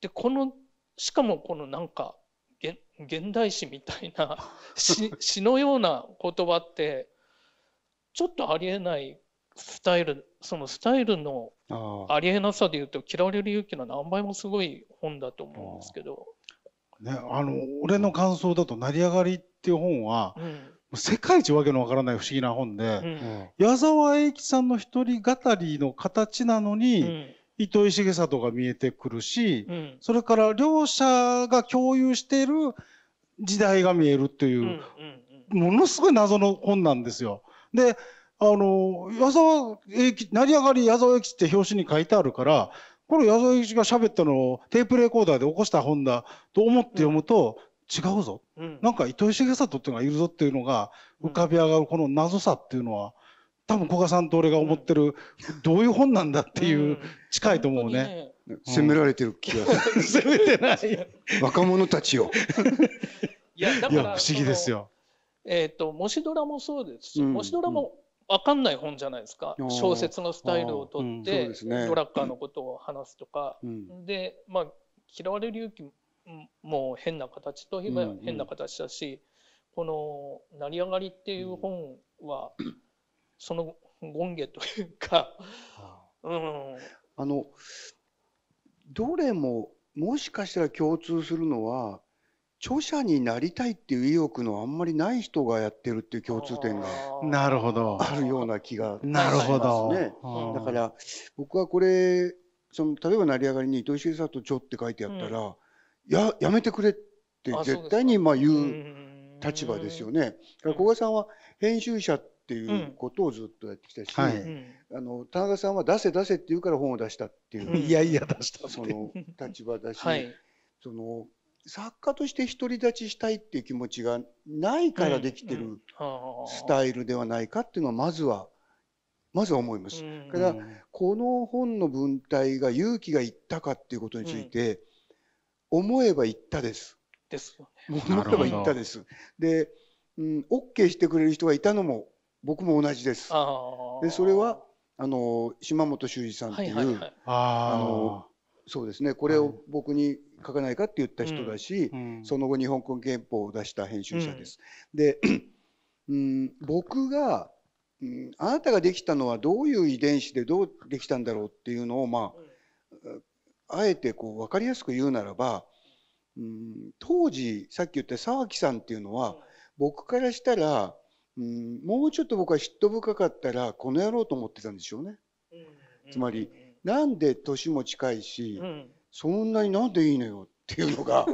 でこのしかもこのなんか現代史みたいな詩 <laughs> のような言葉ってちょっとありえないスタイルそのスタイルのありえなさでいうと「嫌われる勇気」の何倍もすごい本だと思うんですけど。ね、あの俺の感想だと「成り上がり」っていう本は、うん、世界一わけのわからない不思議な本で、うん、矢沢永吉さんの一人語りの形なのに、うん、糸井重里が見えてくるし、それから両者が共有している時代が見えるという、ものすごい謎の本なんですよ。であの、矢沢永吉、成り上がり矢沢永吉って表紙に書いてあるから、この矢沢永吉が喋ったのをテープレコーダーで起こした本だと思って読むと、違うぞ、うん、なんか糸井重里っていうのがいるぞっていうのが浮かび上がるこの謎さっていうのは、多分古賀さんと俺が思ってる、どういう本なんだっていう近いと思うね。うん、責められてる気がする。<laughs> 責めてない。<laughs> 若者たちを。いや、だから。不思議ですよ。えっ、ー、と、もしドラもそうですし、もしドラも分かんない本じゃないですか小説のスタイルをとって、うんね、ドラッカーのことを話すとか、うん、でまあ嫌われる勇気も変な形といえば変な形だし、うんうん、この「成り上がり」っていう本は、<clears throat> その権下というか、うん、あのどれももしかしたら共通するのは著者になりたいっていう意欲のあんまりない人がやってるっていう共通点がなるほどあるような気がしますね。だから僕はこれその例えば成り上がりに伊藤重里町って書いてあったら、うん、ややめてくれって絶対にまあ言う立場ですよね。だから小賀さんは編集者っていうことをずっとやってきたし、うんはい、あの田中さんは出せ出せって言うから本を出したっていう、いやいや出したその立場だし、<laughs> はい、その作家として独り立ちしたいっていう気持ちがないからできてるスタイルではないかっていうのはまずはまずは思います。だからこの本の文体が勇気がいったかっていうことについて思えばいったです。ですよね。思えばいったです。で、うん、OK してくれる人がいたのも僕も同じです。でそれはあの島本修二さんっていう、あそうですねこれを僕に書かないかって言った人だし、うんうん、その後日本国憲法を出した編集者です。うん、で、<clears throat> うん、僕が、うん、あなたができたのはどういう遺伝子でどうできたんだろうっていうのをまあ、あえてこう分かりやすく言うならば、うん、当時さっき言った沢木さんっていうのは、僕からしたら、うん、もうちょっと僕は嫉妬深かったらこの野郎と思ってたんでしょうね。つまり、なんで年も近いし、うん、そんなになんでいいのよっていうのが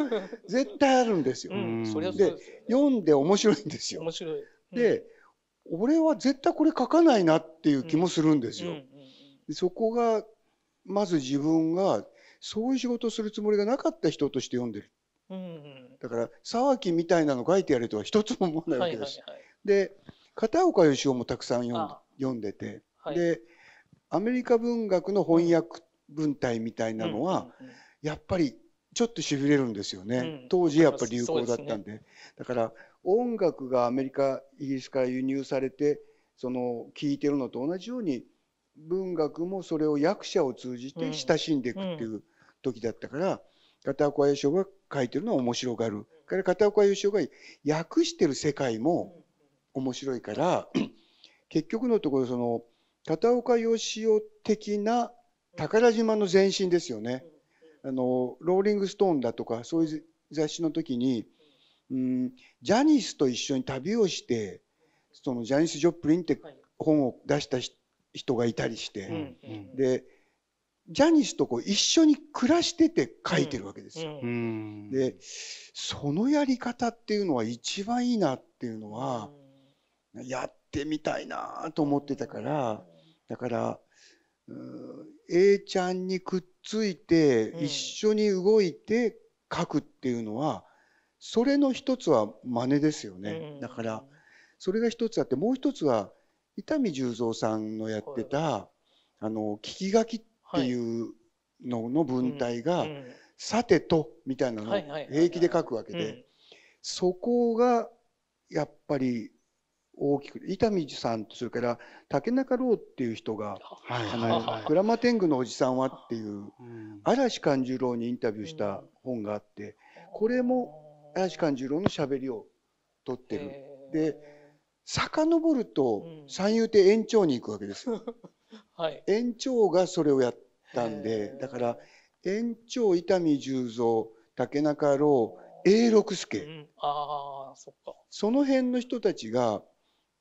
絶対あるんですよ。うん、で読んで面白いんですよ。面白い、うん、で俺は絶対これ書かないなっていう気もするんですよ。そこがまず自分がそういう仕事するつもりがなかった人として読んでる。だから沢木みたいなの書いてやるとは一つも思わないわけです。で片岡義雄もたくさん読んで,、読んでて、はい、でアメリカ文学の翻訳文体みたいなのは、やっぱりちょっとしびれるんですよね、当時やっぱり流行だったんで、だから音楽がアメリカイギリスから輸入されてその聞いてるのと同じように文学もそれを役者を通じて親しんでいくっていう時だったから、片岡由伸が書いてるのは面白がるから片岡優勝が訳してる世界も面白いから結局のところその片岡義雄的な宝島の前身ですよね。あのローリング・ストーンだとかそういう雑誌の時に、うん、ジャニスと一緒に旅をしてそのジャニス・ジョプリンって本を出した人がいたりして、でジャニスとこう一緒に暮らしてて書いてるわけですよ。でそのやり方っていうのは一番いいなっていうのは、やってみたいなと思ってたから。だから、A ちゃんにくっついて、一緒に動いて書くっていうのは、それの一つは真似ですよね。だから、それが一つあって、もう一つは、伊丹十三さんのやってた、あの、聞き書きっていうのの文体が、さてと、みたいなのを平気で書くわけで、そこが、やっぱり大きく伊丹さんそれから竹中郎っていう人が「はいはい、鞍馬天狗のおじさんは」っていう嵐勘十郎にインタビューした本があってこれも嵐勘十郎のしゃべりを取ってる。で遡ると三遊亭延長に行くわけです。<laughs> はい、園長がそれをやったんでだから園長伊丹十三竹中郎永六輔、うん、あそっかその辺の人たちが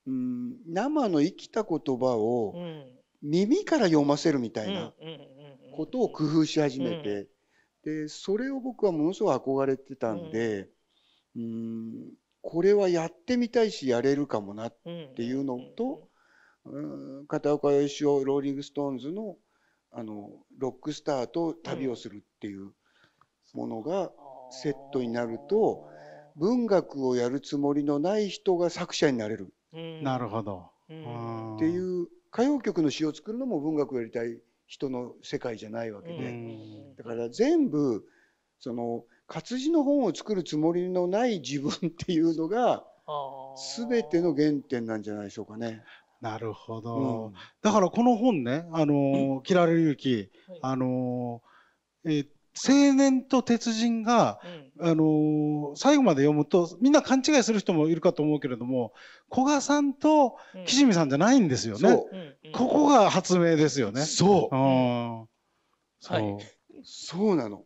うん、生の生きた言葉を耳から読ませるみたいなことを工夫し始めて、でそれを僕はものすごく憧れてたんで、うん、これはやってみたいしやれるかもなっていうのと、うん、片岡義雄ローリング・ストーンズのあのロックスターと旅をするっていうものがセットになると、文学をやるつもりのない人が作者になれる。なるほど、っていう歌謡曲の詩を作るのも文学をやりたい人の世界じゃないわけで、だから全部その活字の本を作るつもりのない自分っていうのが全ての原点なんじゃないでしょうかね。なるほど、うん、だからこの本ね「あの、うん、られゆき、あのえー、青年と鉄人が、うん、あのー、最後まで読むとみんな勘違いする人もいるかと思うけれども古賀さんと岸見さんじゃないんですよね、うん、ここが発明ですよね、そう、うん、はい、そうなの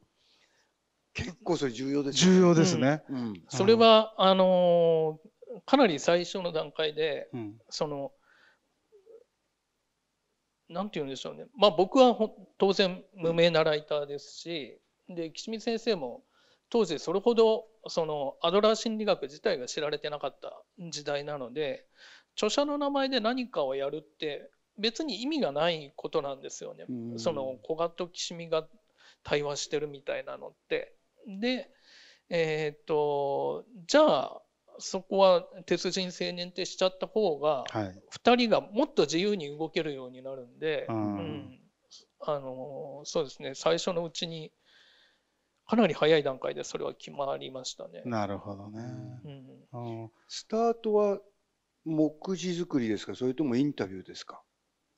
結構それ重要ですね重要ですね、それはあのー、かなり最初の段階で、そのんて言うんでしょうね、まあ、僕は当然無名なライターですし、で岸見先生も当時それほどそのアドラー心理学自体が知られてなかった時代なので著者の名前で何かをやるって別に意味がないことなんですよね。その古賀と岸見が対話してるみたいなのって。で、えー、っとじゃあそこは鉄人青年ってしちゃった方が、はい、2人がもっと自由に動けるようになるんで、うん、あのそうですね最初のうちにかなり早い段階でそれは決まりましたね。なるほどね、うん、スタートは目次作りですかそれともインタビューですか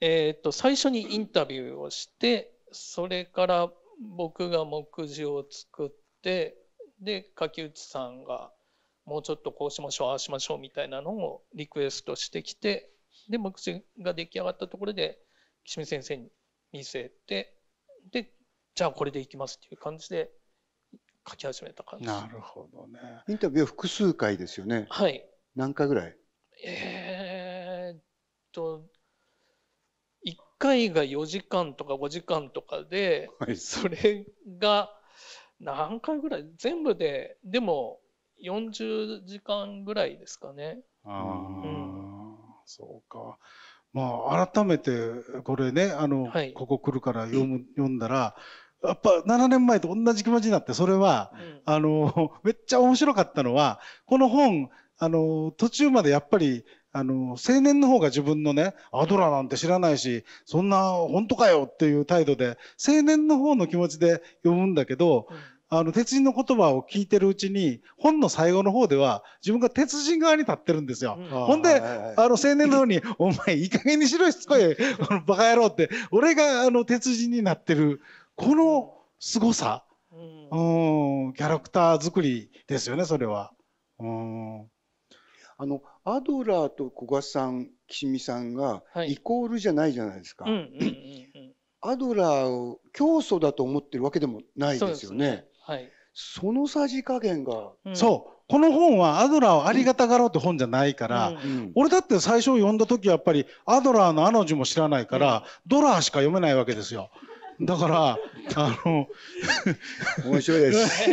えっと最初にインタビューをしてそれから僕が目次を作ってで柿内さんがもうちょっとこうしましょうああしましょうみたいなのをリクエストしてきてで目次が出来上がったところで岸見先生に見せてでじゃあこれでいきますっていう感じで書き始めた感じなるほどねインタビュー複数回ですよねはい何回ぐらいえー、っと1回が4時間とか5時間とかで、はい、それが何回ぐらい全部ででも40時間ぐらいですかね。あうん、そうか。まあ、改めてこれねあの、はい、ここ来るから読む、読んだらやっぱ7年前と同じ気持ちになってそれは、うん、あの <laughs> めっちゃ面白かったのはこの本あの途中までやっぱりあの青年の方が自分のねアドラーなんて知らないしそんな本当かよっていう態度で青年の方の気持ちで読むんだけど、うんあの、鉄人の言葉を聞いてるうちに、本の最後の方では、自分が鉄人側に立ってるんですよ。うん、ほんで、あの、青年のように、お前、いい加減にしろしつこい、このバカ野郎って、俺が、あの、鉄人になってる、この凄さ、うん、キャラクター作りですよね、それは。うん。あの、アドラーと古賀さん、岸見さんが、イコールじゃないじゃないですか。アドラーを教祖だと思ってるわけでもないですよね。はい、そのさじ加減が、うん、そうこの本はアドラーをありがたがろうって本じゃないから、うん、俺だって最初読んだ時はやっぱりアドラーのあの字も知らないから、ドラーしか読めないわけですよ。だから、あの、面白いです。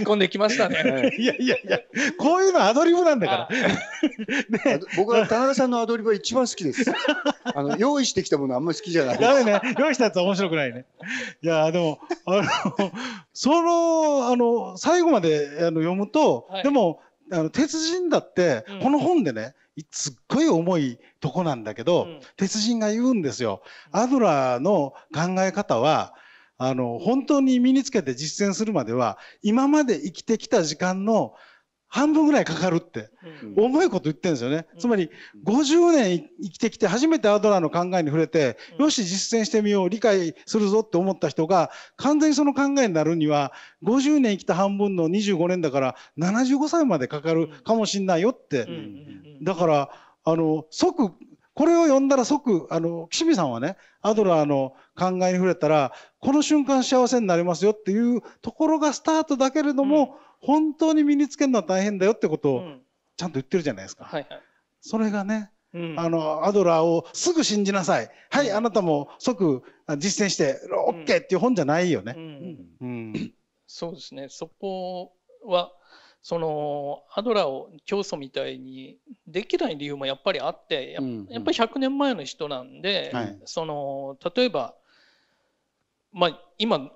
<laughs> 仕込んできましたね。いやいやいや、こういうのアドリブなんだから。<laughs> ね、僕は田中さんのアドリブは一番好きです。あの用意してきたものあんまり好きじゃない。だめね。用意したやつは面白くないね。いや、でも、あの、その、あの、最後まであの読むと、はい、でも、あの鉄人だって、この本でね、すっごい重いとこなんだけど、うん、鉄人が言うんですよ。アドラーの考え方は、あの、本当に身につけて実践するまでは、今まで生きてきた時間の半分ぐらいかかるって、重いこと言ってるんですよね。つまり、50年生きてきて、初めてアドラーの考えに触れて、よし、実践してみよう、理解するぞって思った人が、完全にその考えになるには、50年生きた半分の25年だから、75歳までかかるかもしんないよって。だから、あの、即、これを読んだら即、あの、岸見さんはね、アドラーの考えに触れたら、この瞬間幸せになりますよっていうところがスタートだけれども、うん本当に身につけるのは大変だよってことをちゃんと言ってるじゃないですか。はいはい、それがね、うん、あのアドラーをすぐ信じなさい、はい、うん、あなたも即実践して OK っていう本じゃないよね。そうですねそこはそのアドラーを教祖みたいにできない理由もやっぱりあってや,、っぱり100年前の人なんで、はい、その例えば、まあ、今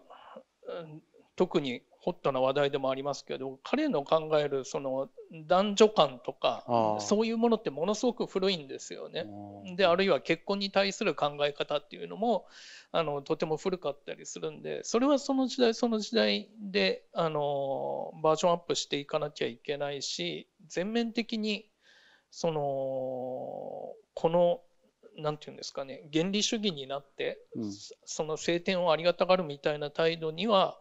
特にホットな話題でもありますけど彼の考えるその男女間とかそういうものってものすごく古いんですよね。であるいは結婚に対する考え方っていうのもあのとても古かったりするんでそれはその時代その時代であのバージョンアップしていかなきゃいけないし全面的にそのこの何て言うんですかね原理主義になって、うん、その晴天をありがたがるみたいな態度には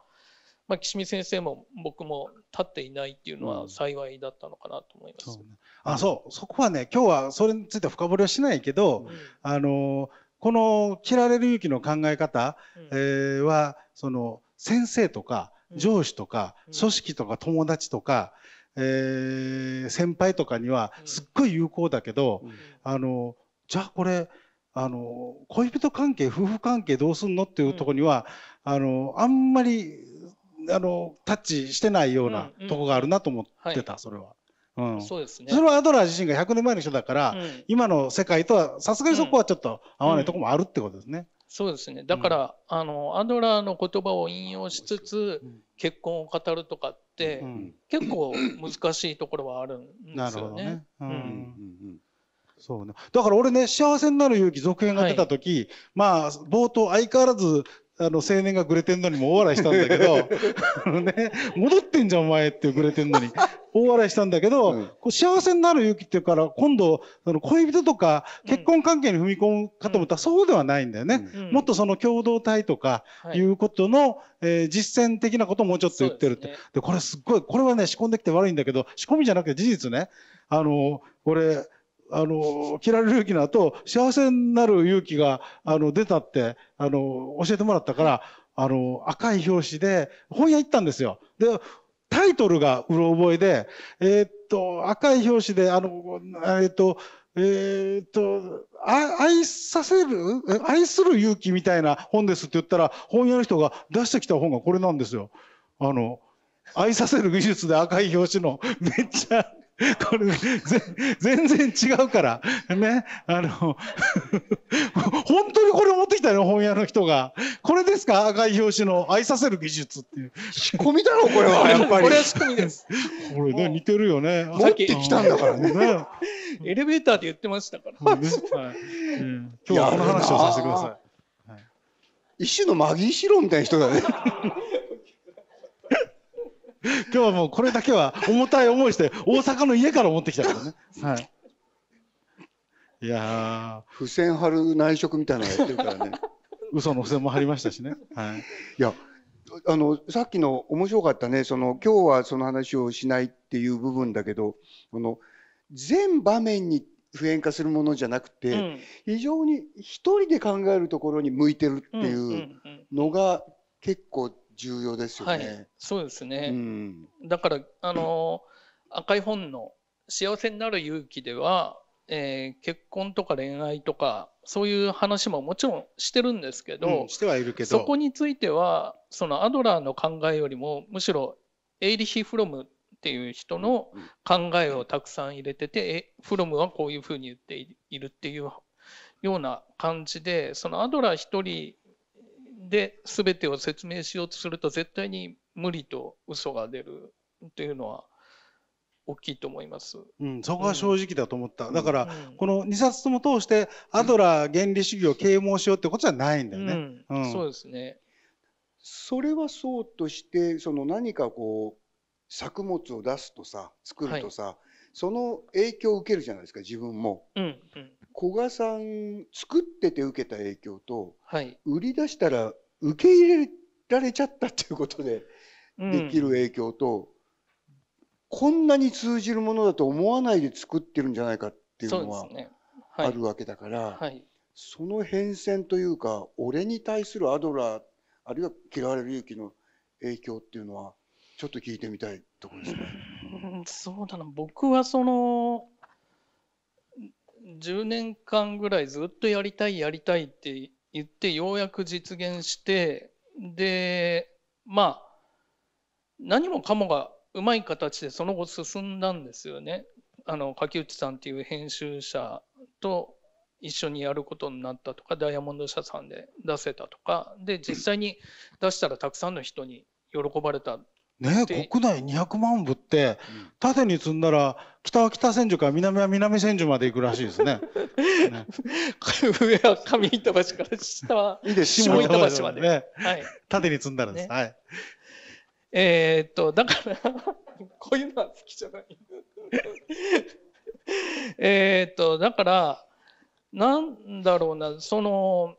まあ、岸見先生も僕も立っていないっていうのは幸いだったのかなと思います。うん、あそうそこはね今日はそれについて深掘りはしないけど、うん、あのこの「切られる勇気」の考え方、うん、えー、はその先生とか上司とか、組織とか友達とか、えー、先輩とかにはすっごい有効だけど、あのじゃあこれあの恋人関係夫婦関係どうすんのっていうとこには、あのあんまりあのタッチしてないようなとこがあるなと思ってた、それは。うん、そうですね。それはアドラー自身が100年前の人だから、うん、今の世界とはさすがにそこはちょっと合わないとこもあるってことですね。うん、そうですね。だから、あのアドラーの言葉を引用しつつ、結婚を語るとかって、結構難しいところはあるんですよなるほどね。うんそうね。だから俺ね、幸せになる勇気続編が出た時、はい、まあ、冒頭相変わらずあの青年がグレてんのにも大笑いしたんだけど、<laughs> ね、戻ってんじゃんお前ってグレてんのに。<laughs> 大笑いしたんだけど、うん、こう幸せになる勇気っていうから今度その恋人とか結婚関係に踏み込むかと思ったらそうではないんだよね、うんもっとその共同体とかいうことの、はい、えー、実践的なことをもうちょっと言ってるって、ね、で,、これすっごいこれはね仕込んできて悪いんだけど仕込みじゃなくて事実ねあのこれ、あの、切られる勇気の後、幸せになる勇気が、あの、出たって、あの、教えてもらったから、あの、赤い表紙で、本屋行ったんですよ。で、タイトルがうろ覚えで、えー、っと、赤い表紙で、あの、えー、っと、えー、っと愛させる、愛する勇気みたいな本ですって言ったら、本屋の人が出してきた本がこれなんですよ。あの、愛させる技術で赤い表紙のめっちゃ <laughs> これ、ね、全然違うから。ね。あの、<laughs> 本当にこれ持ってきたの本屋の人が。これですか赤い表紙の愛させる技術っていう。仕込みだろ、これは。<laughs> やっぱり。これは仕込みです。これね、似てるよね。持ってきたんだからね。エレベーターで言ってましたから。はい、うん、今日はこの話をさせてください。はい、一種のマギーシロみたいな人だね。今日はもうこれだけは重たい思いして大阪の家から持ってきたからね。はい。いや付箋貼る内職みたいなのやってるからね。嘘の付箋も貼りましたしね。はい。いや、あの、さっきの面白かったね、その、今日はその話をしないっていう部分だけど、この、全場面に普遍化するものじゃなくて、うん、非常に一人で考えるところに向いてるっていうのが結構重要ですよね。はい、そうですね、うん、だからあの赤い本の「幸せになる勇気」では、えー、結婚とか恋愛とかそういう話ももちろんしてるんですけどうん、してはいるけどそこについてはそのアドラーの考えよりもむしろエイリヒ・フロムっていう人の考えをたくさん入れてて、うん、フロムはこういうふうに言っているっていうような感じでそのアドラー一人で全てを説明しようとすると絶対に無理と嘘が出るというのは大きいと思います、うん、そこは正直だと思った、うん、だから、うん、この2冊とも通してアドラー原理主義を啓蒙しようってことじゃないんだよね、うん、そうですねそれはそうとしてその何かこう作物を出すとさ作るとさ、はい、その影響を受けるじゃないですか自分も、うん古賀さん作ってて受けた影響と、はい、売り出したら受け入れられちゃったっていうことでできる影響と、うん、こんなに通じるものだと思わないで作ってるんじゃないかっていうのはあるわけだから、ねはい、その変遷というか俺に対するアドラーあるいは嫌われる勇気の影響っていうのはちょっと聞いてみたいところですね。<laughs> そうだな僕はその10年間ぐらいずっとやりたいやりたいって言ってようやく実現してでまあ何もかもがうまい形でその後進んだんですよね。あの柿内さんっていう編集者と一緒にやることになったとかダイヤモンド社さんで出せたとかで実際に出したらたくさんの人に喜ばれたね、国内200万部って、縦に積んだら北は北千住から南は南千住まで行くらしいですね。<laughs> ね上は上板橋から下は下板橋まで。はい、縦に積んだらです。ね、はい、えー、っとだからこういうのは好きじゃない。えっとだからなんだろうなその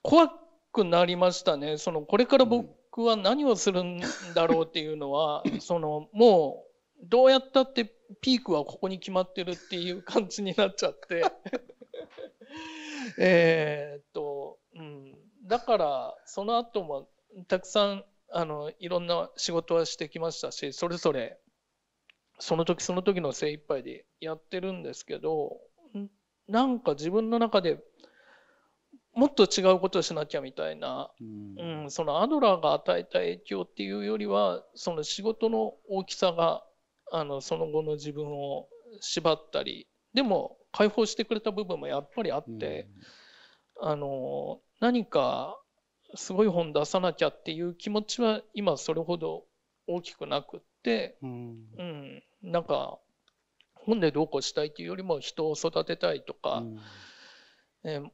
怖くなりましたね。そのこれから僕、うん僕は何をするんだろうっていうのは <laughs> そのもうどうやったってピークはここに決まってるっていう感じになっちゃって <laughs> えっと、うん、だからその後もたくさんあのいろんな仕事はしてきましたしそれぞれその時その時の精一杯でやってるんですけどなんか自分の中でもっと違うことをしなきゃみたいな、うん、うん、そのアドラーが与えた影響っていうよりはその仕事の大きさがあのその後の自分を縛ったりでも解放してくれた部分もやっぱりあって、うん、あの何かすごい本出さなきゃっていう気持ちは今それほど大きくなくって、うん、うん、なんか本でどうこうしたいっていうよりも人を育てたいとか、うん、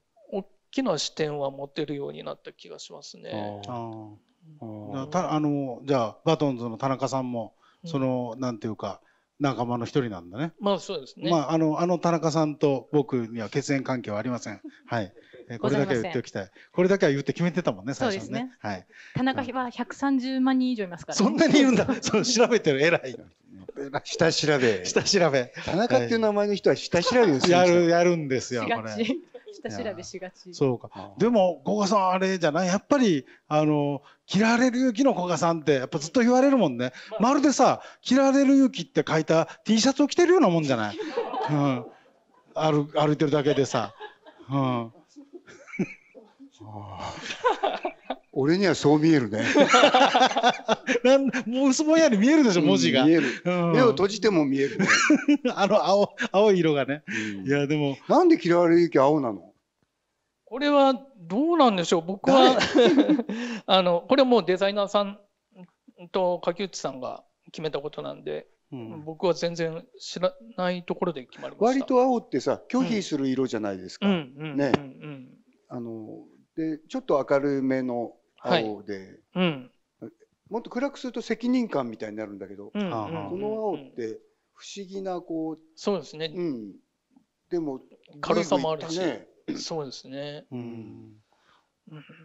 きな視点は持てるようになった気がしますね。あたあのじゃあバトンズの田中さんもその、うん、なんていうか仲間の一人なんだね。まあそうですね。まああのあの田中さんと僕には血縁関係はありません。はい。えこれだけは言っておきたい。これだけは言って決めてたもんね最初ね。ねはい。田中は百三十万人以上いますから、ね、そんなにいるんだ。<laughs> その調べてる偉い。下調べ。下調べ。田中っていう名前の人は下調べをする。やるやるんですよこれ。下調べしがち。そうか。でも、古賀さんあれじゃないやっぱり、あの、嫌われる勇気の古賀さんって、やっぱずっと言われるもんね。まるでさ、嫌われる勇気って書いた T シャツを着てるようなもんじゃないうん。歩、歩いてるだけでさ。うん。俺にはそう見えるね。<laughs> なんもう薄ぼんやり見えるでしょ、文字が。うん、見える、うん、目を閉じても見える、ね、<laughs> あの青、青い色がね。うん、いや、でも。なんで嫌われる雪青なのこれはどうなんでしょう僕は <laughs> あのこれはもうデザイナーさんと柿内さんが決めたことなんで、うん、僕は全然知らないところで決まりました割と青ってさ拒否する色じゃないですか、うん、ね、うん、あのでちょっと明るめの青で、はい、もっと暗くすると責任感みたいになるんだけど、この青って不思議なこうそうですね、でも軽さもあるし、ね、そうですね。うん。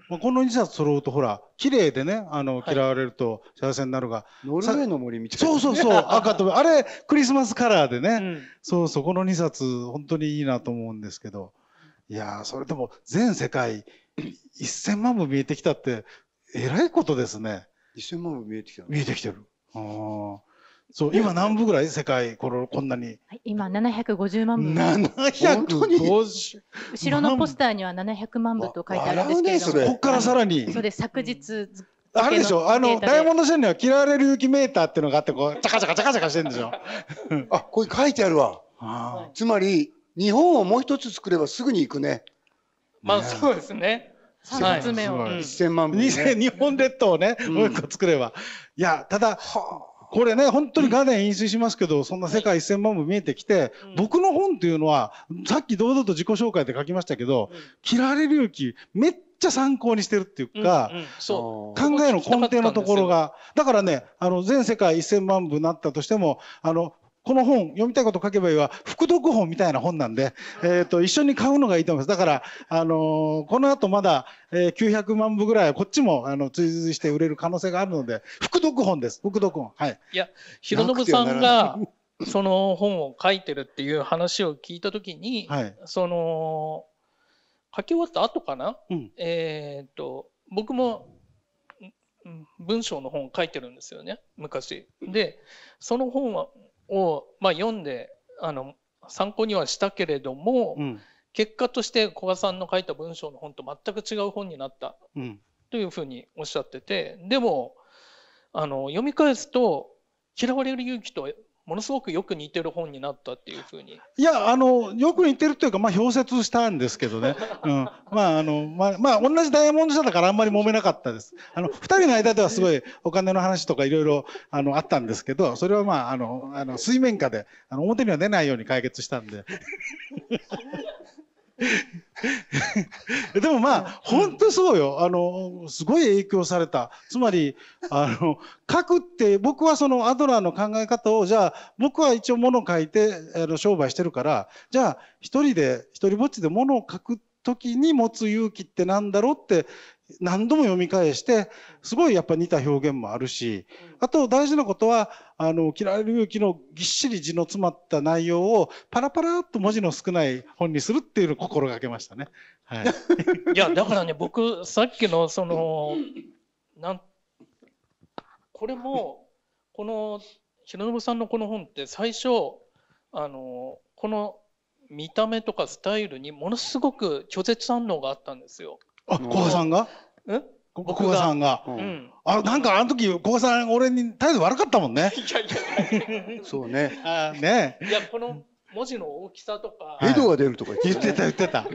まあ、この2冊揃うとほら綺麗でねあの嫌われると幸せになるが、ノルウェーの森みたいな、そうそうそう赤とあれクリスマスカラーでね、そうそうこの2冊本当にいいなと思うんですけどいやそれでも全世界1000万部見えてきたってえらいことですね1000万部見えてきた見えてきてるああそう今何部ぐらい世界これこんなに今750万部750後ろのポスターには700万部と書いてあるんですけれども、ね、ここからさらにそうです昨日あれでしょあの、ダイヤモンド線には嫌われる雪メーターっていうのがあって、こう、チャカチャカチャカチャカしてるんでしょ <laughs> あ、これ書いてあるわ。つまり、日本をもう一つ作ればすぐに行くね。まあ、そうですね。3つ目を。1000万部、ね。日本列島をね、もう一個作れば。いや、ただ、はあこれね、本当に画面飲水しますけど、そんな世界一千万も見えてきて、僕の本っていうのは、さっき堂々と自己紹介で書きましたけど、切られる勇気、めっちゃ参考にしてるっていうか、考えの根底のところが。だからね、あの、全世界一千万部なったとしても、あの、この本、読みたいこと書けばいいは、副読本みたいな本なんで、えっ、ー、と、一緒に買うのがいいと思います。だから、あのー、この後まだ、えー、900万部ぐらい、こっちも、あの、追随して売れる可能性があるので、副読本です。副読本。はい。いや、の信さんが、その本を書いてるっていう話を聞いたときに、はい、その、書き終わった後かな、うん、えっと、僕も、文章の本書いてるんですよね昔でその本はを、まあ、読んであの参考にはしたけれども、うん、結果として古賀さんの書いた文章の本と全く違う本になったというふうにおっしゃっててでもあの読み返すと嫌われる勇気とものすごくよく似てる本になったっていうふうにいやあのよく似てるというかまあ表説したんですけどね、うん、まああのまあ、まあ、同じダイヤモンド社だからあんまり揉めなかったですあの2人の間ではすごいお金の話とかいろいろあのあったんですけどそれはまああのあの水面下であの表には出ないように解決したんで <laughs> <laughs> でもまあ、本当そうよ。あの、すごい影響された。つまり、あの、書くって、僕はそのアドラーの考え方を、じゃあ、僕は一応物を書いて、あの、商売してるから、じゃあ、一人で、一人ぼっちで物を書く時に持つ勇気ってなんだろうって何度も読み返して、すごいやっぱ似た表現もあるし、あと大事なことは、あの、嫌われる勇気のぎっしり字の詰まった内容をパラパラっと文字の少ない本にするっていうのを心がけましたね。はい。<laughs> いや、だからね、僕、さっきのその、なん、これも、この、ひ信さんのこの本って最初、あの、この見た目とかスタイルにものすごく拒絶反応があったんですよ。あ、古賀さんがえ古賀さんが。うん、あなんかあの時古賀さん俺に態度悪かったもんね。<laughs> いやいやそうね。<laughs> あねいや、この文字の大きさとか。ヘ <laughs> 戸が出るとか言ってた言ってた。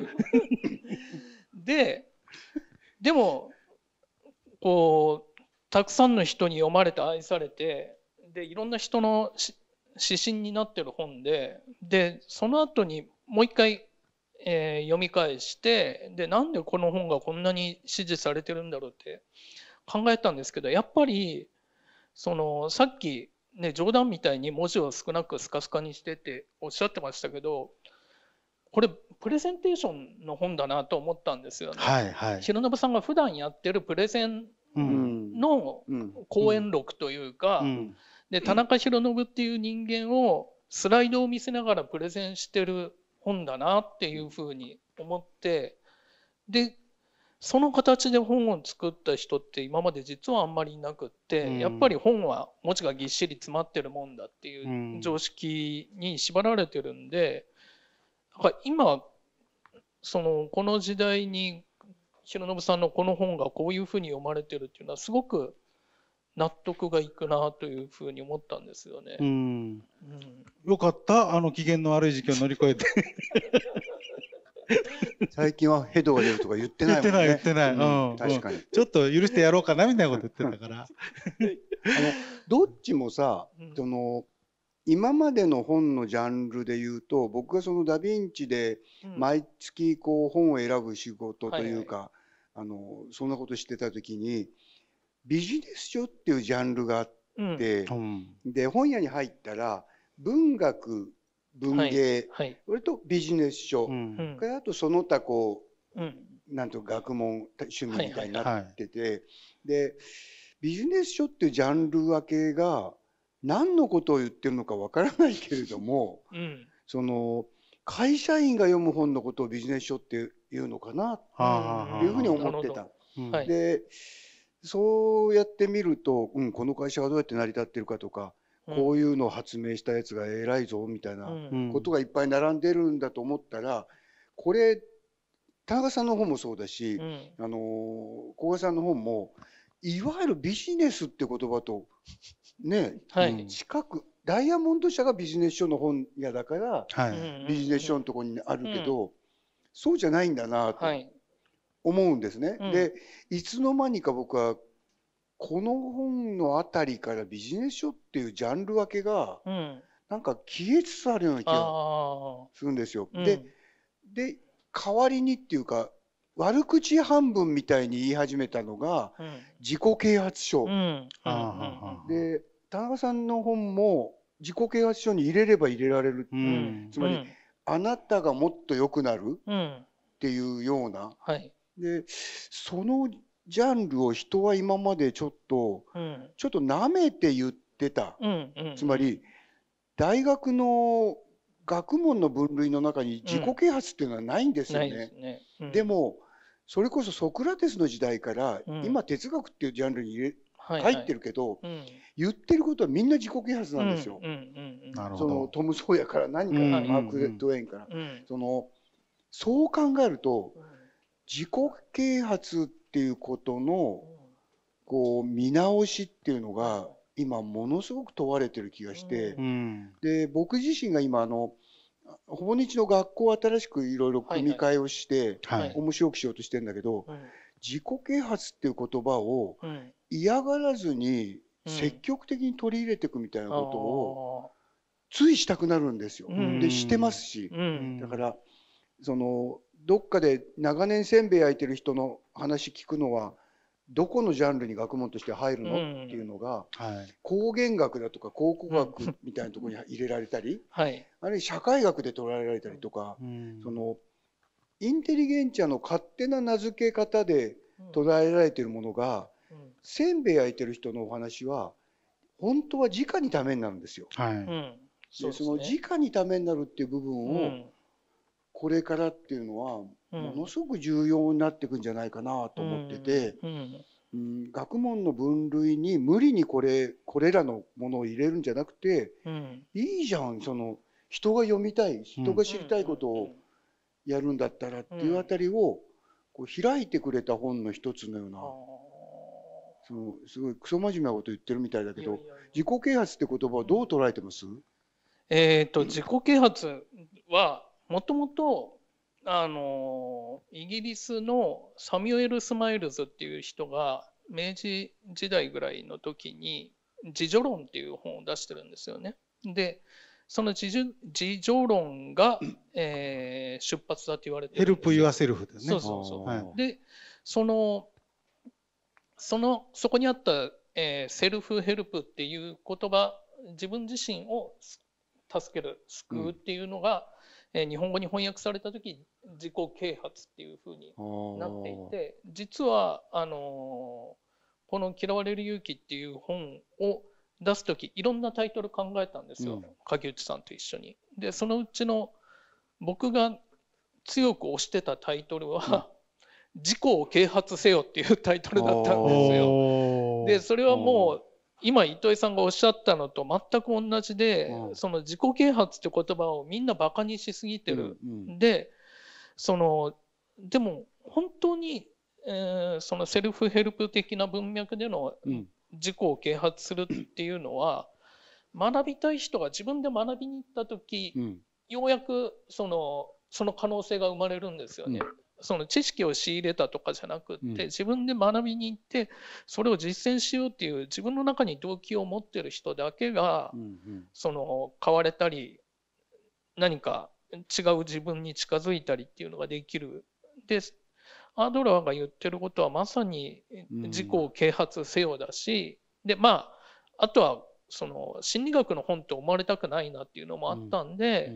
で、でも、こう、たくさんの人に読まれて愛されて、で、いろんな人の指針になってる本で、で、その後にもう一回えー、読み返してでなんでこの本がこんなに支持されてるんだろうって考えたんですけどやっぱりそのさっき、ね、冗談みたいに文字を少なくスカスカにしてっておっしゃってましたけどこれプレゼンテーションの本だなと思ったんですよね。はいはい、平信さんが普段やってるプレゼンの講演録というか、うんうんうん、で田中宏信っていう人間をスライドを見せながらプレゼンしてる本だなっていうふうに思ってでその形で本を作った人って今まで実はあんまりいなくって、やっぱり本は文字がぎっしり詰まってるもんだっていう常識に縛られてるんで、だから今そのこの時代に弘信さんのこの本がこういうふうに読まれてるっていうのはすごく納得がいくなというふうに思ったんですよね。うん、うん、よかったあの機嫌の悪い時期を乗り越えて <laughs> 最近はヘドが出るとか言ってないもんね。言ってない言ってない。うん、うん、確かに、ちょっと許してやろうかなみたいなこと言ってたから。<laughs> あのどっちもさ、その今までの本のジャンルで言うと僕がそのダ・ヴィンチで毎月こう本を選ぶ仕事というか、うんはいはい、あのそんなことしてた時にビジネス書っていうジャンルがあって、うん、で本屋に入ったら文学文芸、はいはい、それとビジネス書、うん、あとその他こう、うん、なんと学問趣味みたいになってて、はいはいでビジネス書っていうジャンル分けが何のことを言ってるのかわからないけれども、うん、その会社員が読む本のことをビジネス書っていうのかなっていうふうに思ってた。でそうやってみると、うん、この会社はどうやって成り立ってるかとか、こういうのを発明したやつが偉いぞみたいなことがいっぱい並んでるんだと思ったらこれ田中さんの方もそうだし、うん、あの古賀さんの方もいわゆるビジネスって言葉とね、はい、近くダイヤモンド社がビジネス書の本屋だから、はい、ビジネス書のとこにあるけど、うん、そうじゃないんだなと、はい、思うんですね。うん、でいつの間にか僕はこの本のあたりからビジネス書っていうジャンル分けが、なんか消えつつあるような気がするんですよ。うん、でで代わりにっていうか悪口半分みたいに言い始めたのが、自己啓発書。で田中さんの本も自己啓発書に入れれば入れられる、つまり、あなたがもっと良くなるっていうような、はいでそのジャンルを人は今までちょっと、うん、ちょっとなめて言ってた、うんうんうん、つまり大学の学問の分類の中に自己啓発っていうのはないんですよね。でねでもそれこそソクラテスの時代から、今哲学っていうジャンルに入れはいはい、入ってるけど、うん、言ってることはみんな自己啓発なんですよ。うんうんうんそのトム・ソーヤから何から、うん、マーク・ドウェインから、うん、そのそう考えると、自己啓発っていうことのこう見直しっていうのが今ものすごく問われてる気がして、うん、で僕自身が今あのほぼ日の学校を新しくいろいろ組み替えをして、はい面白くしようとしてるんだけど、はい、自己啓発っていう言葉を嫌がらずに積極的に取り入れていくみたいなことをついしたくなるんですよ。うん、でしてますし、うん、だからそのどっかで長年せんべい焼いてる人の話聞くのはどこのジャンルに学問として入るのっていうのが、工芸学だとか考古学みたいなところに入れられたり、はい、あるいは社会学で捉えられたりとか、そのインテリゲンチャの勝手な名付け方で捉えられてるものが、せんべい焼いてる人のお話は本当は直にためになるんですよ。はい、でその直にためになるっていう部分を、これからっていうのは、ものすごく重要になっていくんじゃないかなと思ってて、うん、学問の分類に無理にこれこれらのものを入れるんじゃなくて、いいじゃんその人が読みたい人が知りたいことをやるんだったらっていうあたりをこう開いてくれた本の一つのような。そのすごいクソ真面目なこと言ってるみたいだけど自己啓発って言葉をどう捉えてますえーと、と自己啓発はもともとあのイギリスのサミュエル・スマイルズっていう人が明治時代ぐらいの時に「自助論」っていう本を出してるんですよね。でその自助自助論が、<clears throat> えー、出発だって言われてヘルプ・ユア・セルフですね。そうそうそうはい、でそのそのそこにあった、えー、セルフヘルプっていう言葉自分自身を助ける救うっていうのが、え日本語に翻訳された時自己啓発っていうふうになっていて実はあのこの「嫌われる勇気」っていう本を出す時いろんなタイトル考えたんですよ、うん、影内さんと一緒に。でそのうちの僕が強く推してたタイトルは、うん「<laughs> 自己を啓発せよ」っていうタイトルだったんですよ。でそれはもう今糸井さんがおっしゃったのと全く同じで、うん、その自己啓発って言葉をみんなバカにしすぎてる、うんうん、でそのでも本当に、えー、そのセルフヘルプ的な文脈での自己を啓発するっていうのは、うん、学びたい人が自分で学びに行った時、うん、ようやくそのその可能性が生まれるんですよね。うんその知識を仕入れたとかじゃなくって、自分で学びに行ってそれを実践しようっていう自分の中に動機を持ってる人だけが、その買われたり何か違う自分に近づいたりっていうのができる。でアドラーが言ってることはまさに自己を啓発せよだし、でまああとはその心理学の本って思われたくないなっていうのもあったんで、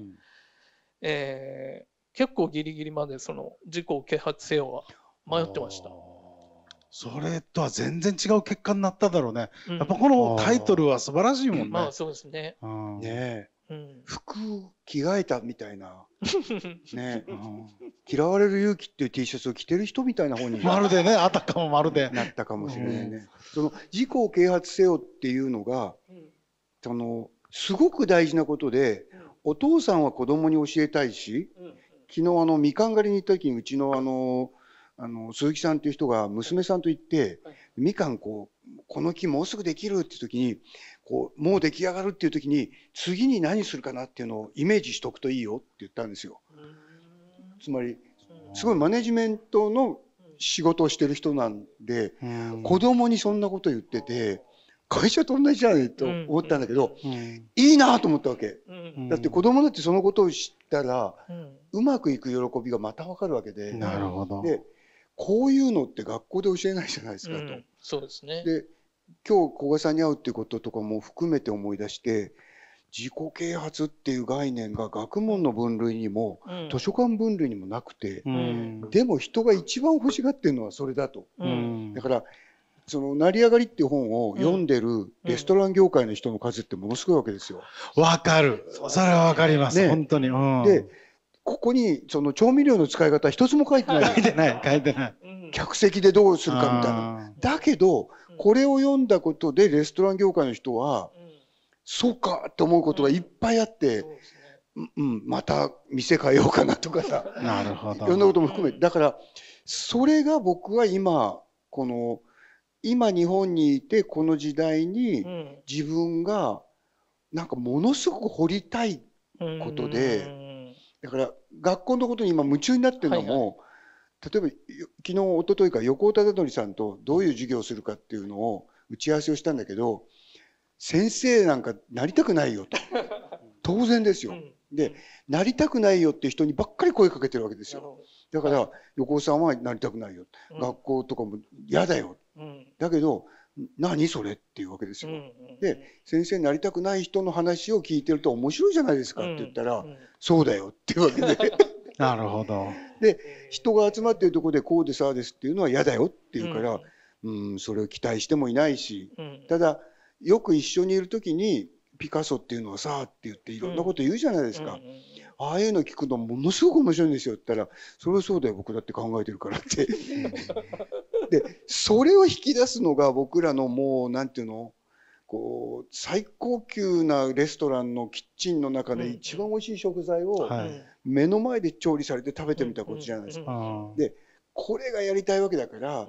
え結構ギリギリまでその自己啓発せよは迷ってました。それとは全然違う結果になっただろうね。うん、やっぱこのタイトルは素晴らしいもんね。まあそうですね。ねえ、うん、服着替えたみたいな。<laughs> ね、うん、嫌われる勇気っていう T シャツを着てる人みたいな方に。まるでね、あたかもまるで。なったかもしれないね。その自己啓発せよっていうのが、そのすごく大事なことで、お父さんは子供に教えたいし、昨日あのみかん狩りに行った時にうちのあのあの鈴木さんという人が娘さんと行ってみかんこうこの木もうすぐできるって時にこうもう出来上がるっていう時に次に何するかなっていうのをイメージしとくといいよって言ったんですよ。つまりすごいマネジメントの仕事をしてる人なんで子供にそんなこと言ってて会社と同じじゃないと思ったんだけど、うんうん、いいなと思ったわけ、うん、だって子供だってそのことを知ったら、うまくいく喜びがまた分かるわけでなるほどでこういうのって学校で教えないじゃないですかと。そうですねで今日古賀さんに会うっていうこととかも含めて思い出して自己啓発っていう概念が学問の分類にも、図書館分類にもなくて、でも人が一番欲しがってるのはそれだと。だからその成り上がりっていう本を読んでるレストラン業界の人の数ってものすごいわけですよ。わ、うん、かる。それはわかります。ね、本当に。うん、で、ここにその調味料の使い方一つも <laughs> 書いてない。書いてない。書いてない。客席でどうするかみたいな。だけど、これを読んだことでレストラン業界の人は、そうかと思うことがいっぱいあって、うん、また店変えようかなとかさ。<laughs> なるほど。いろんなことも含めて。だから、それが僕は今、この、今日本にいてこの時代に自分がなんかものすごく掘りたいことで、だから学校のことに今夢中になってるのも、例えば昨日一昨日か横尾忠則さんとどういう授業をするかっていうのを打ち合わせをしたんだけど先生なんかなりたくないよと <laughs> 当然ですよ。でなりたくないよって人にばっかり声かけてるわけですよだから横尾さんはなりたくないよ、学校とかも嫌だよだけど何それっていうわけですよ。で先生になりたくない人の話を聞いてると面白いじゃないですかって言ったら、そうだよっていうわけで。<laughs> なるほど。<laughs> で人が集まっているとこでこうでさあですっていうのは嫌だよっていうから、うんそれを期待してもいないし、ただよく一緒にいる時にピカソっていうのはさあって言っていろんなこと言うじゃないですか。ああいうの聞くのものすごく面白いんですよって言ったら、それはそうだよ、僕だって考えてるからって <laughs> でそれを引き出すのが僕らのもう何て言うのこう最高級なレストランのキッチンの中で一番おいしい食材を目の前で調理されて食べてみたことじゃないですか。でこれがやりたいわけだから、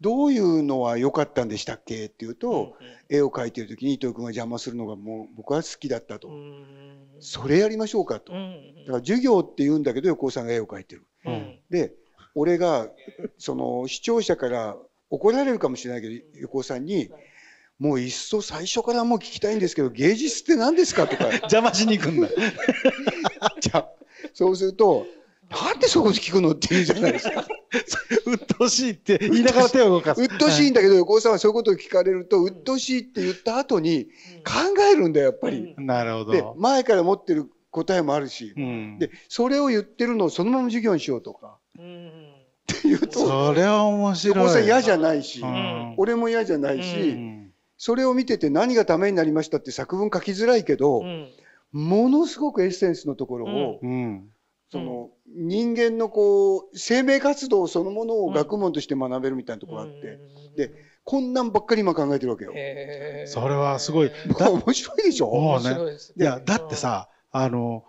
どういうのは良かったんでしたっけっていうと、絵を描いてる時に伊藤君が邪魔するのがもう僕は好きだったと、それやりましょうかと、だから授業って言うんだけど横尾さんが絵を描いてる、で俺が、その、視聴者から怒られるかもしれないけど、横尾さんに、もういっそ最初からもう聞きたいんですけど、芸術って何ですかとか。<laughs> 邪魔しに行くんだ。<laughs> じゃそうすると、なんでそこで聞くのって言うじゃないですか。鬱 <laughs> 陶しいって言いながら手を動かす。鬱陶しいんだけど、横尾さんはそういうことを聞かれると、鬱陶しいって言った後に考えるんだやっぱり。なるほど。で、前から持ってる答えもあるし、うん、で、それを言ってるのをそのまま授業にしようとか。うん言うとそれは面白い当嫌じゃないし、うん、俺も嫌じゃないし、うん、それを見てて何がためになりましたって作文書きづらいけど、うん、ものすごくエッセンスのところを、その人間のこう生命活動そのものを学問として学べるみたいなところがあって、でこんなんばっかり今考えてるわけよ。それはすごい。<laughs> 面白いでしょもうね。いや、だってさ、あの、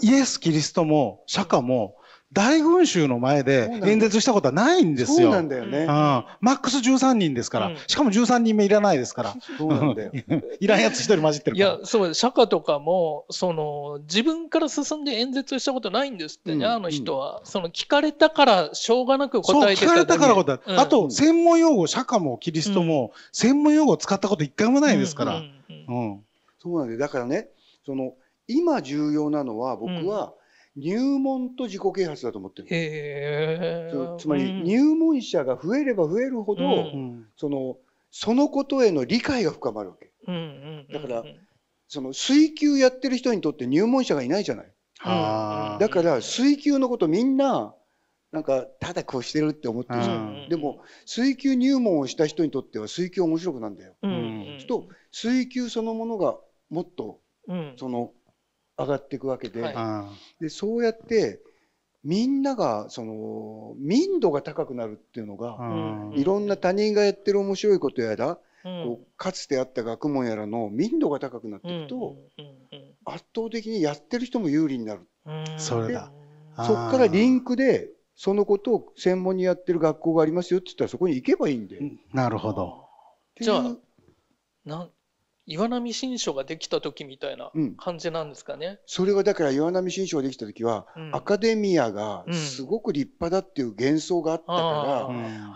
イエス・キリストも釈迦も大群衆の前で演説したことはないんですよ。そうなんだよね。うん。マックス13人ですから、うん、しかも13人目いらないですから。そうなんだよ。いらんやつ一人混じってるから。いや、そう、釈迦とかも、その、自分から進んで演説したことないんですってね、うん、あの人は。その、聞かれたから、しょうがなく答えてた。聞かれたから答え、うん、あと、専門用語、釈迦もキリストも、専門用語を使ったこと一回もないですから。うん。そうなんで、だからね、その、今重要なのは、僕は、うん入門と自己啓発だと思ってるへつまり入門者が増えれば増えるほど、うん、そのそのことへの理解が深まるわけ、うんうんうんうん、だからその水球やってる人にとって入門者がいないじゃない、うん、だから水球のことみんななんかただこうしてるって思ってるじゃ、うん、でも水球入門をした人にとっては水球面白くなんだよ、うん、と水球そのものがもっと、うん、その上がっていくわけではい、でそうやってみんながその民度が高くなるっていうのが、いろんな他人がやってる面白いことやら、うん、かつてあった学問やらの民度が高くなっていくと、圧倒的にやってる人も有利になる。それそこからリンクでそのことを専門にやってる学校がありますよって言ったらそこに行けばいいんで。なるほど。じゃあな岩波新書ができた時みたいな感じなんですかね。うん、それはだから岩波新書ができた時は、うん、アカデミアがすごく立派だっていう幻想があったか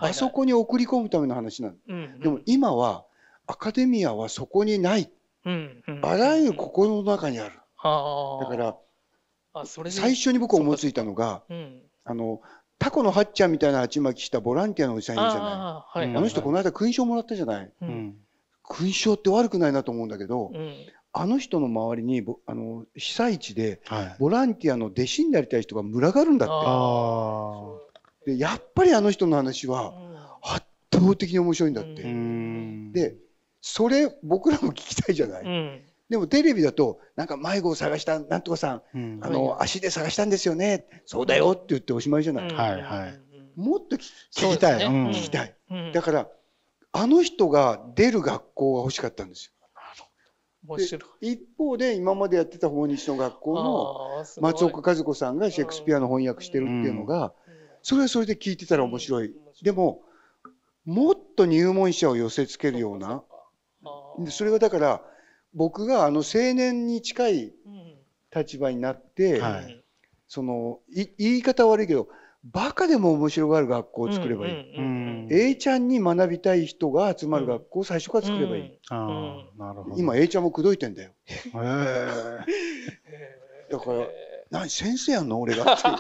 ら、あそこに送り込むための話なの。うんうん、でも今はアカデミアはそこにない。うんうん、あらゆる心の中にある。あだからあそれ最初に僕思いついたのが、うん、あのタコのハッチャみたいな鉢巻きしたボランティアのおじさんいるじゃない。あはい、あの人この間勲章もらったじゃない。うん勲章って悪くないなと思うんだけど、うん、あの人の周りにあの被災地でボランティアの弟子になりたい人が群がるんだって、はい、でやっぱりあの人の話は圧倒的に面白いんだって、うん、でそれ僕らも聞きたいじゃない。うんでもテレビだと、なんか迷子を探した、なんとかさん、うん、あの、足で探したんですよね、そうだよって言っておしまいじゃない。うん、はいはい。もっと聞きたい、ね聞きたい。だから、あの人が出る学校が欲しかったんですよ。一方で今までやってた訪日の学校の松岡和子さんがシェイクスピアの翻訳してるっていうのが、それはそれで聞いてたら面白い、でももっと入門者を寄せつけるようなそれはだから僕があの青年に近い立場になって、その言い方悪いけどバカでも面白がる学校を作ればいい。うんうんうん、A ちゃんに学びたい人が集まる学校を最初から作ればいい。うんうん、今 A ちゃんも口説いてんだよ。<laughs> だから、何先生やんの俺がっていう。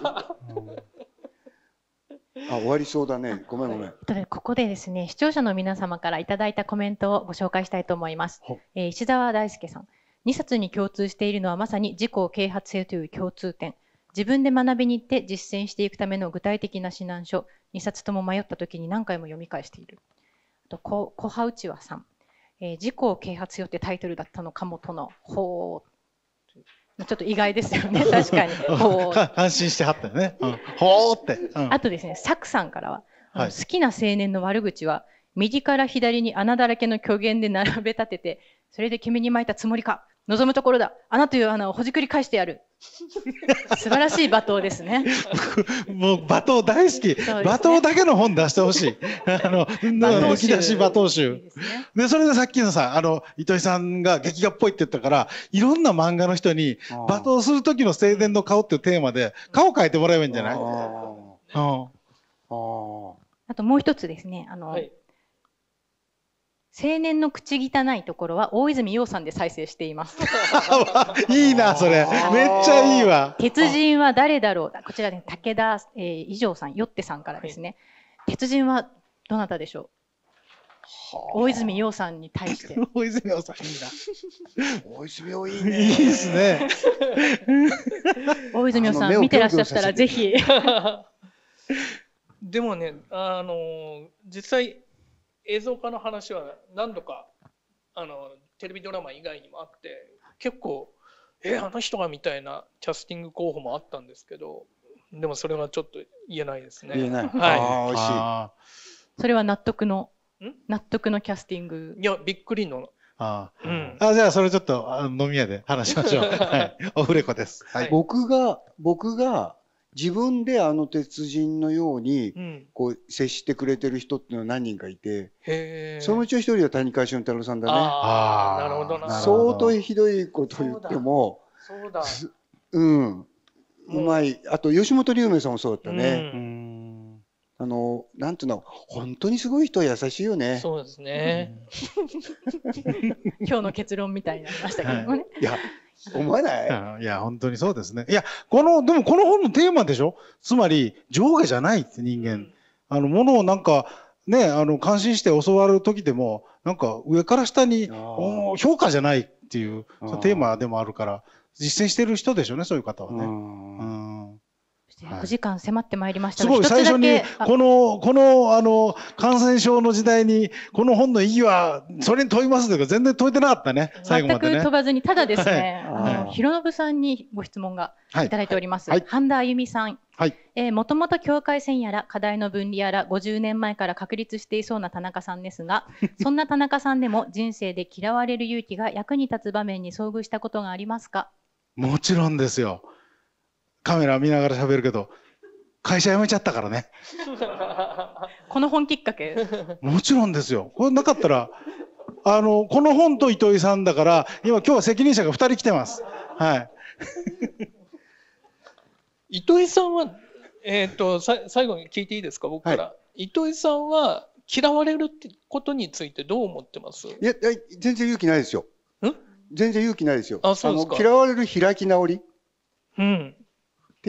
<laughs> あ終わりそうだね。ごめんごめん。はい、ここでですね視聴者の皆様からいただいたコメントをご紹介したいと思います。えー、石澤大輔さん。2冊に共通しているのはまさに自己啓発性という共通点。自分で学びに行って実践していくための具体的な指南書2冊とも迷った時に何回も読み返している。あと小葉内和さん、えー、自己啓発よってタイトルだったのかもとのほうちょっと意外ですよね、<laughs> 確かに。ほう。安心してはったよね。うん、<laughs> ほうって、うん、あとですね、サクさんからは、はい、好きな青年の悪口は、右から左に穴だらけの虚言で並べ立てて、それで君に巻いたつもりか望むところだ。穴という穴をほじくり返してやる。<laughs> 素晴らしい罵倒ですね。もう罵倒大好き、ね、罵倒だけの本出してほしい。<laughs> あの、抜き出し罵倒集。で、ね、それでさっきのさ、あの、糸井さんが劇画っぽいって言ったから、いろんな漫画の人に罵倒する時の生前の顔っていうテーマで、顔変えてもらえばいいんじゃないああ。あともう一つですね、あの、はい、青年の口汚いところは大泉洋さんで再生しています。<laughs> いいな、それ。めっちゃいいわ。鉄人は誰だろうこちらで武田、えー、以上さん、よってさんからですね。はい、鉄人はどなたでしょう大泉洋さんに対して。<laughs> 大泉洋さんいいな。大泉洋いいね。いいですね。<laughs> 大泉洋さん見てらっしゃったらぜひ。でもね、あの実際映像化の話は何度かあのテレビドラマ以外にもあって結構「えあの人が」みたいなキャスティング候補もあったんですけどでもそれはちょっと言えないですね。言えない。はい、いそれは納得の納得のキャスティング。いやびっくりのあ、うん、あ、じゃあそれちょっと飲み屋で話しましょう。<laughs> はい、オフレコです。はい、僕が、僕が自分であの鉄人のようにこう接してくれてる人っていうのは何人かいて、うん、そのうち一人は谷川俊太郎さんだね。ああなるほど相当ひどいこと言ってもそうだうんうまいあと吉本龍明さんもそうだったね。うんあの、なんていうの、本当にすごい人は優しいよね。そうですね。うん、<laughs> <laughs> 今日の結論みたいになりましたけどね。はい、いや、思わない、いや、本当にそうですね。いや、この、でもこの本のテーマでしょつまり、上下じゃないって人間。あの、ものをなんか、ね、あの、感心して教わる時でも、なんか上から下に、評価じゃないっていう、テーマでもあるから、実践してる人でしょうね、そういう方はね。うんお時間迫ってまいりましたすごい最初にこのこのあの感染症の時代にこの本の意義はそれに問いますとか全然問えてなかったね最後まで、ね、全く飛ばずにただですね、はい、あの広さんにご質問がいただいております、はい、半田あゆみさんはい、えもともと境界線やら課題の分離やら50年前から確立していそうな田中さんですが <laughs> そんな田中さんでも人生で嫌われる勇気が役に立つ場面に遭遇したことがありますかもちろんですよ。カメラ見ながら喋るけど、会社辞めちゃったからね。<laughs> この本きっかけもちろんですよ。これなかったら、あの、この本と糸井さんだから、今今日は責任者が2人来てます。はい。<laughs> 糸井さんは、えっ、ー、とさ、最後に聞いていいですか、僕から。はい、糸井さんは嫌われるってことについてどう思ってますいや、全然勇気ないですよ。ん全然勇気ないですよ。あ、そうですか。嫌われる開き直り。うん。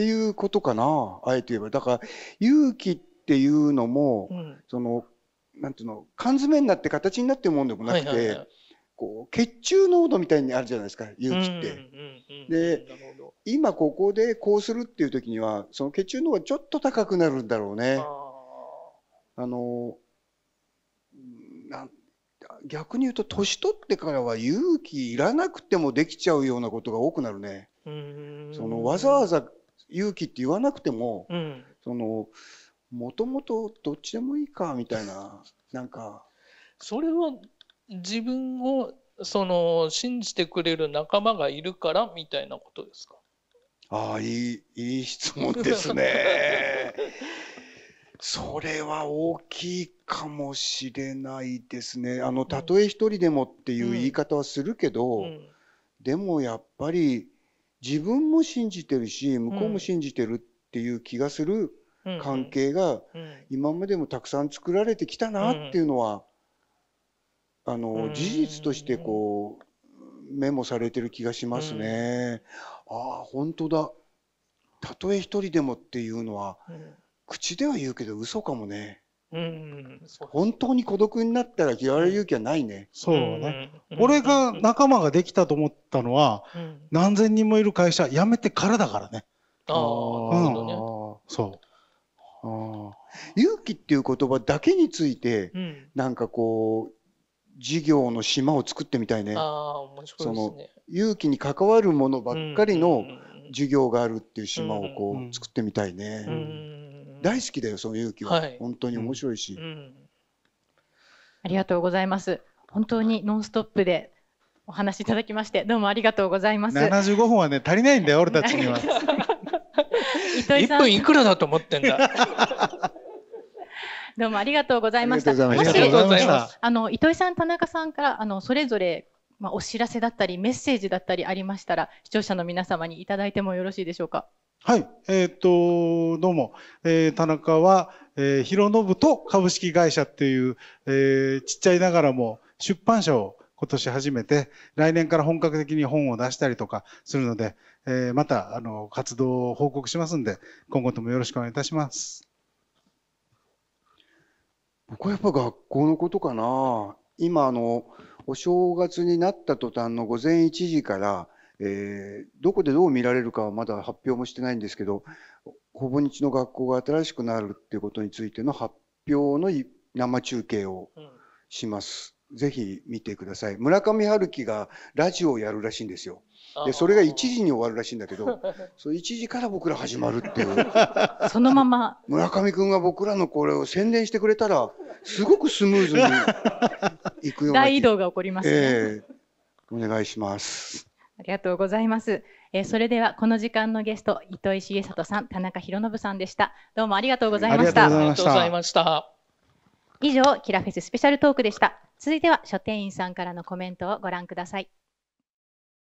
っていうことかな、あえて言えば。だから、勇気っていうのも、うん、その、なんていうの、缶詰になって形になってるもんでもなくて、はいはいはい、こう、血中濃度みたいにあるじゃないですか、勇気って。で、今ここでこうするっていう時には、その血中濃度がちょっと高くなるんだろうね。あの、逆に言うと年取ってからは勇気いらなくてもできちゃうようなことが多くなるね。そのわざわざ勇気って言わなくても、うん、そのもともとどっちでもいいかみたいななんかそれは自分をその信じてくれる仲間がいるからみたいなことですかああいいいい質問ですね <laughs> それは大きいかもしれないですねあのたとえ一人でもっていう言い方はするけど、うんうん、でもやっぱり自分も信じてるし向こうも信じてるっていう気がする関係が今までもたくさん作られてきたなっていうのは、あの事実としてこうメモされてる気がしますね。ああ本当だ。たとえ一人でもっていうのは、口では言うけど嘘かもね。うん、本当に孤独になったら嫌われる勇気はないね。そうね。俺が仲間ができたと思ったのは、何千人もいる会社辞めてからだからね。ああ、そう。勇気っていう言葉だけについて、なんかこう、事業の島を作ってみたいね。その勇気に関わるものばっかりの授業があるっていう島をこう作ってみたいね。大好きだよその勇気は、はい、本当に面白いし、うん、ありがとうございます本当にノンストップでお話いただきましてどうもありがとうございます七十五分はね足りないんだよ <laughs> 俺たちには糸井さ分いくらだと思ってんだ <laughs> どうもありがとうございました。もし、あの、糸井さん、田中さんから、あの、それぞれ、まあ、お知らせだったり、メッセージだったりありましたら、視聴者の皆様にいただいてもよろしいでしょうか。はい、えっ、と、どうも、えー、田中は、えー、広信と株式会社っていう、えー、ちっちゃいながらも出版社を今年始めて、来年から本格的に本を出したりとかするので、えー、また、あの、活動を報告しますんで、今後ともよろしくお願いいたします。僕はやっぱ学校のことかな。今、あの、お正月になった途端の午前1時から、えー、どこでどう見られるかはまだ発表もしてないんですけどほぼ日の学校が新しくなるっていうことについての発表の生中継をします。うん、ぜひ見てください。村上春樹がラジオをやるらしいんですよ。でそれが1時に終わるらしいんだけど、<laughs> その1時から僕ら始まるっていう。<laughs> そのまま。村上君が僕らのこれを宣伝してくれたら、すごくスムーズにいくような。大移動が起こりますね、えー、お願いします。ありがとうございます。えー、それではこの時間のゲスト、糸井重里さん、田中博信さんでした。どうもありがとうございました。ありがとうございました。以上、キラフェススペシャルトークでした。続いては書店員さんからのコメントをご覧ください。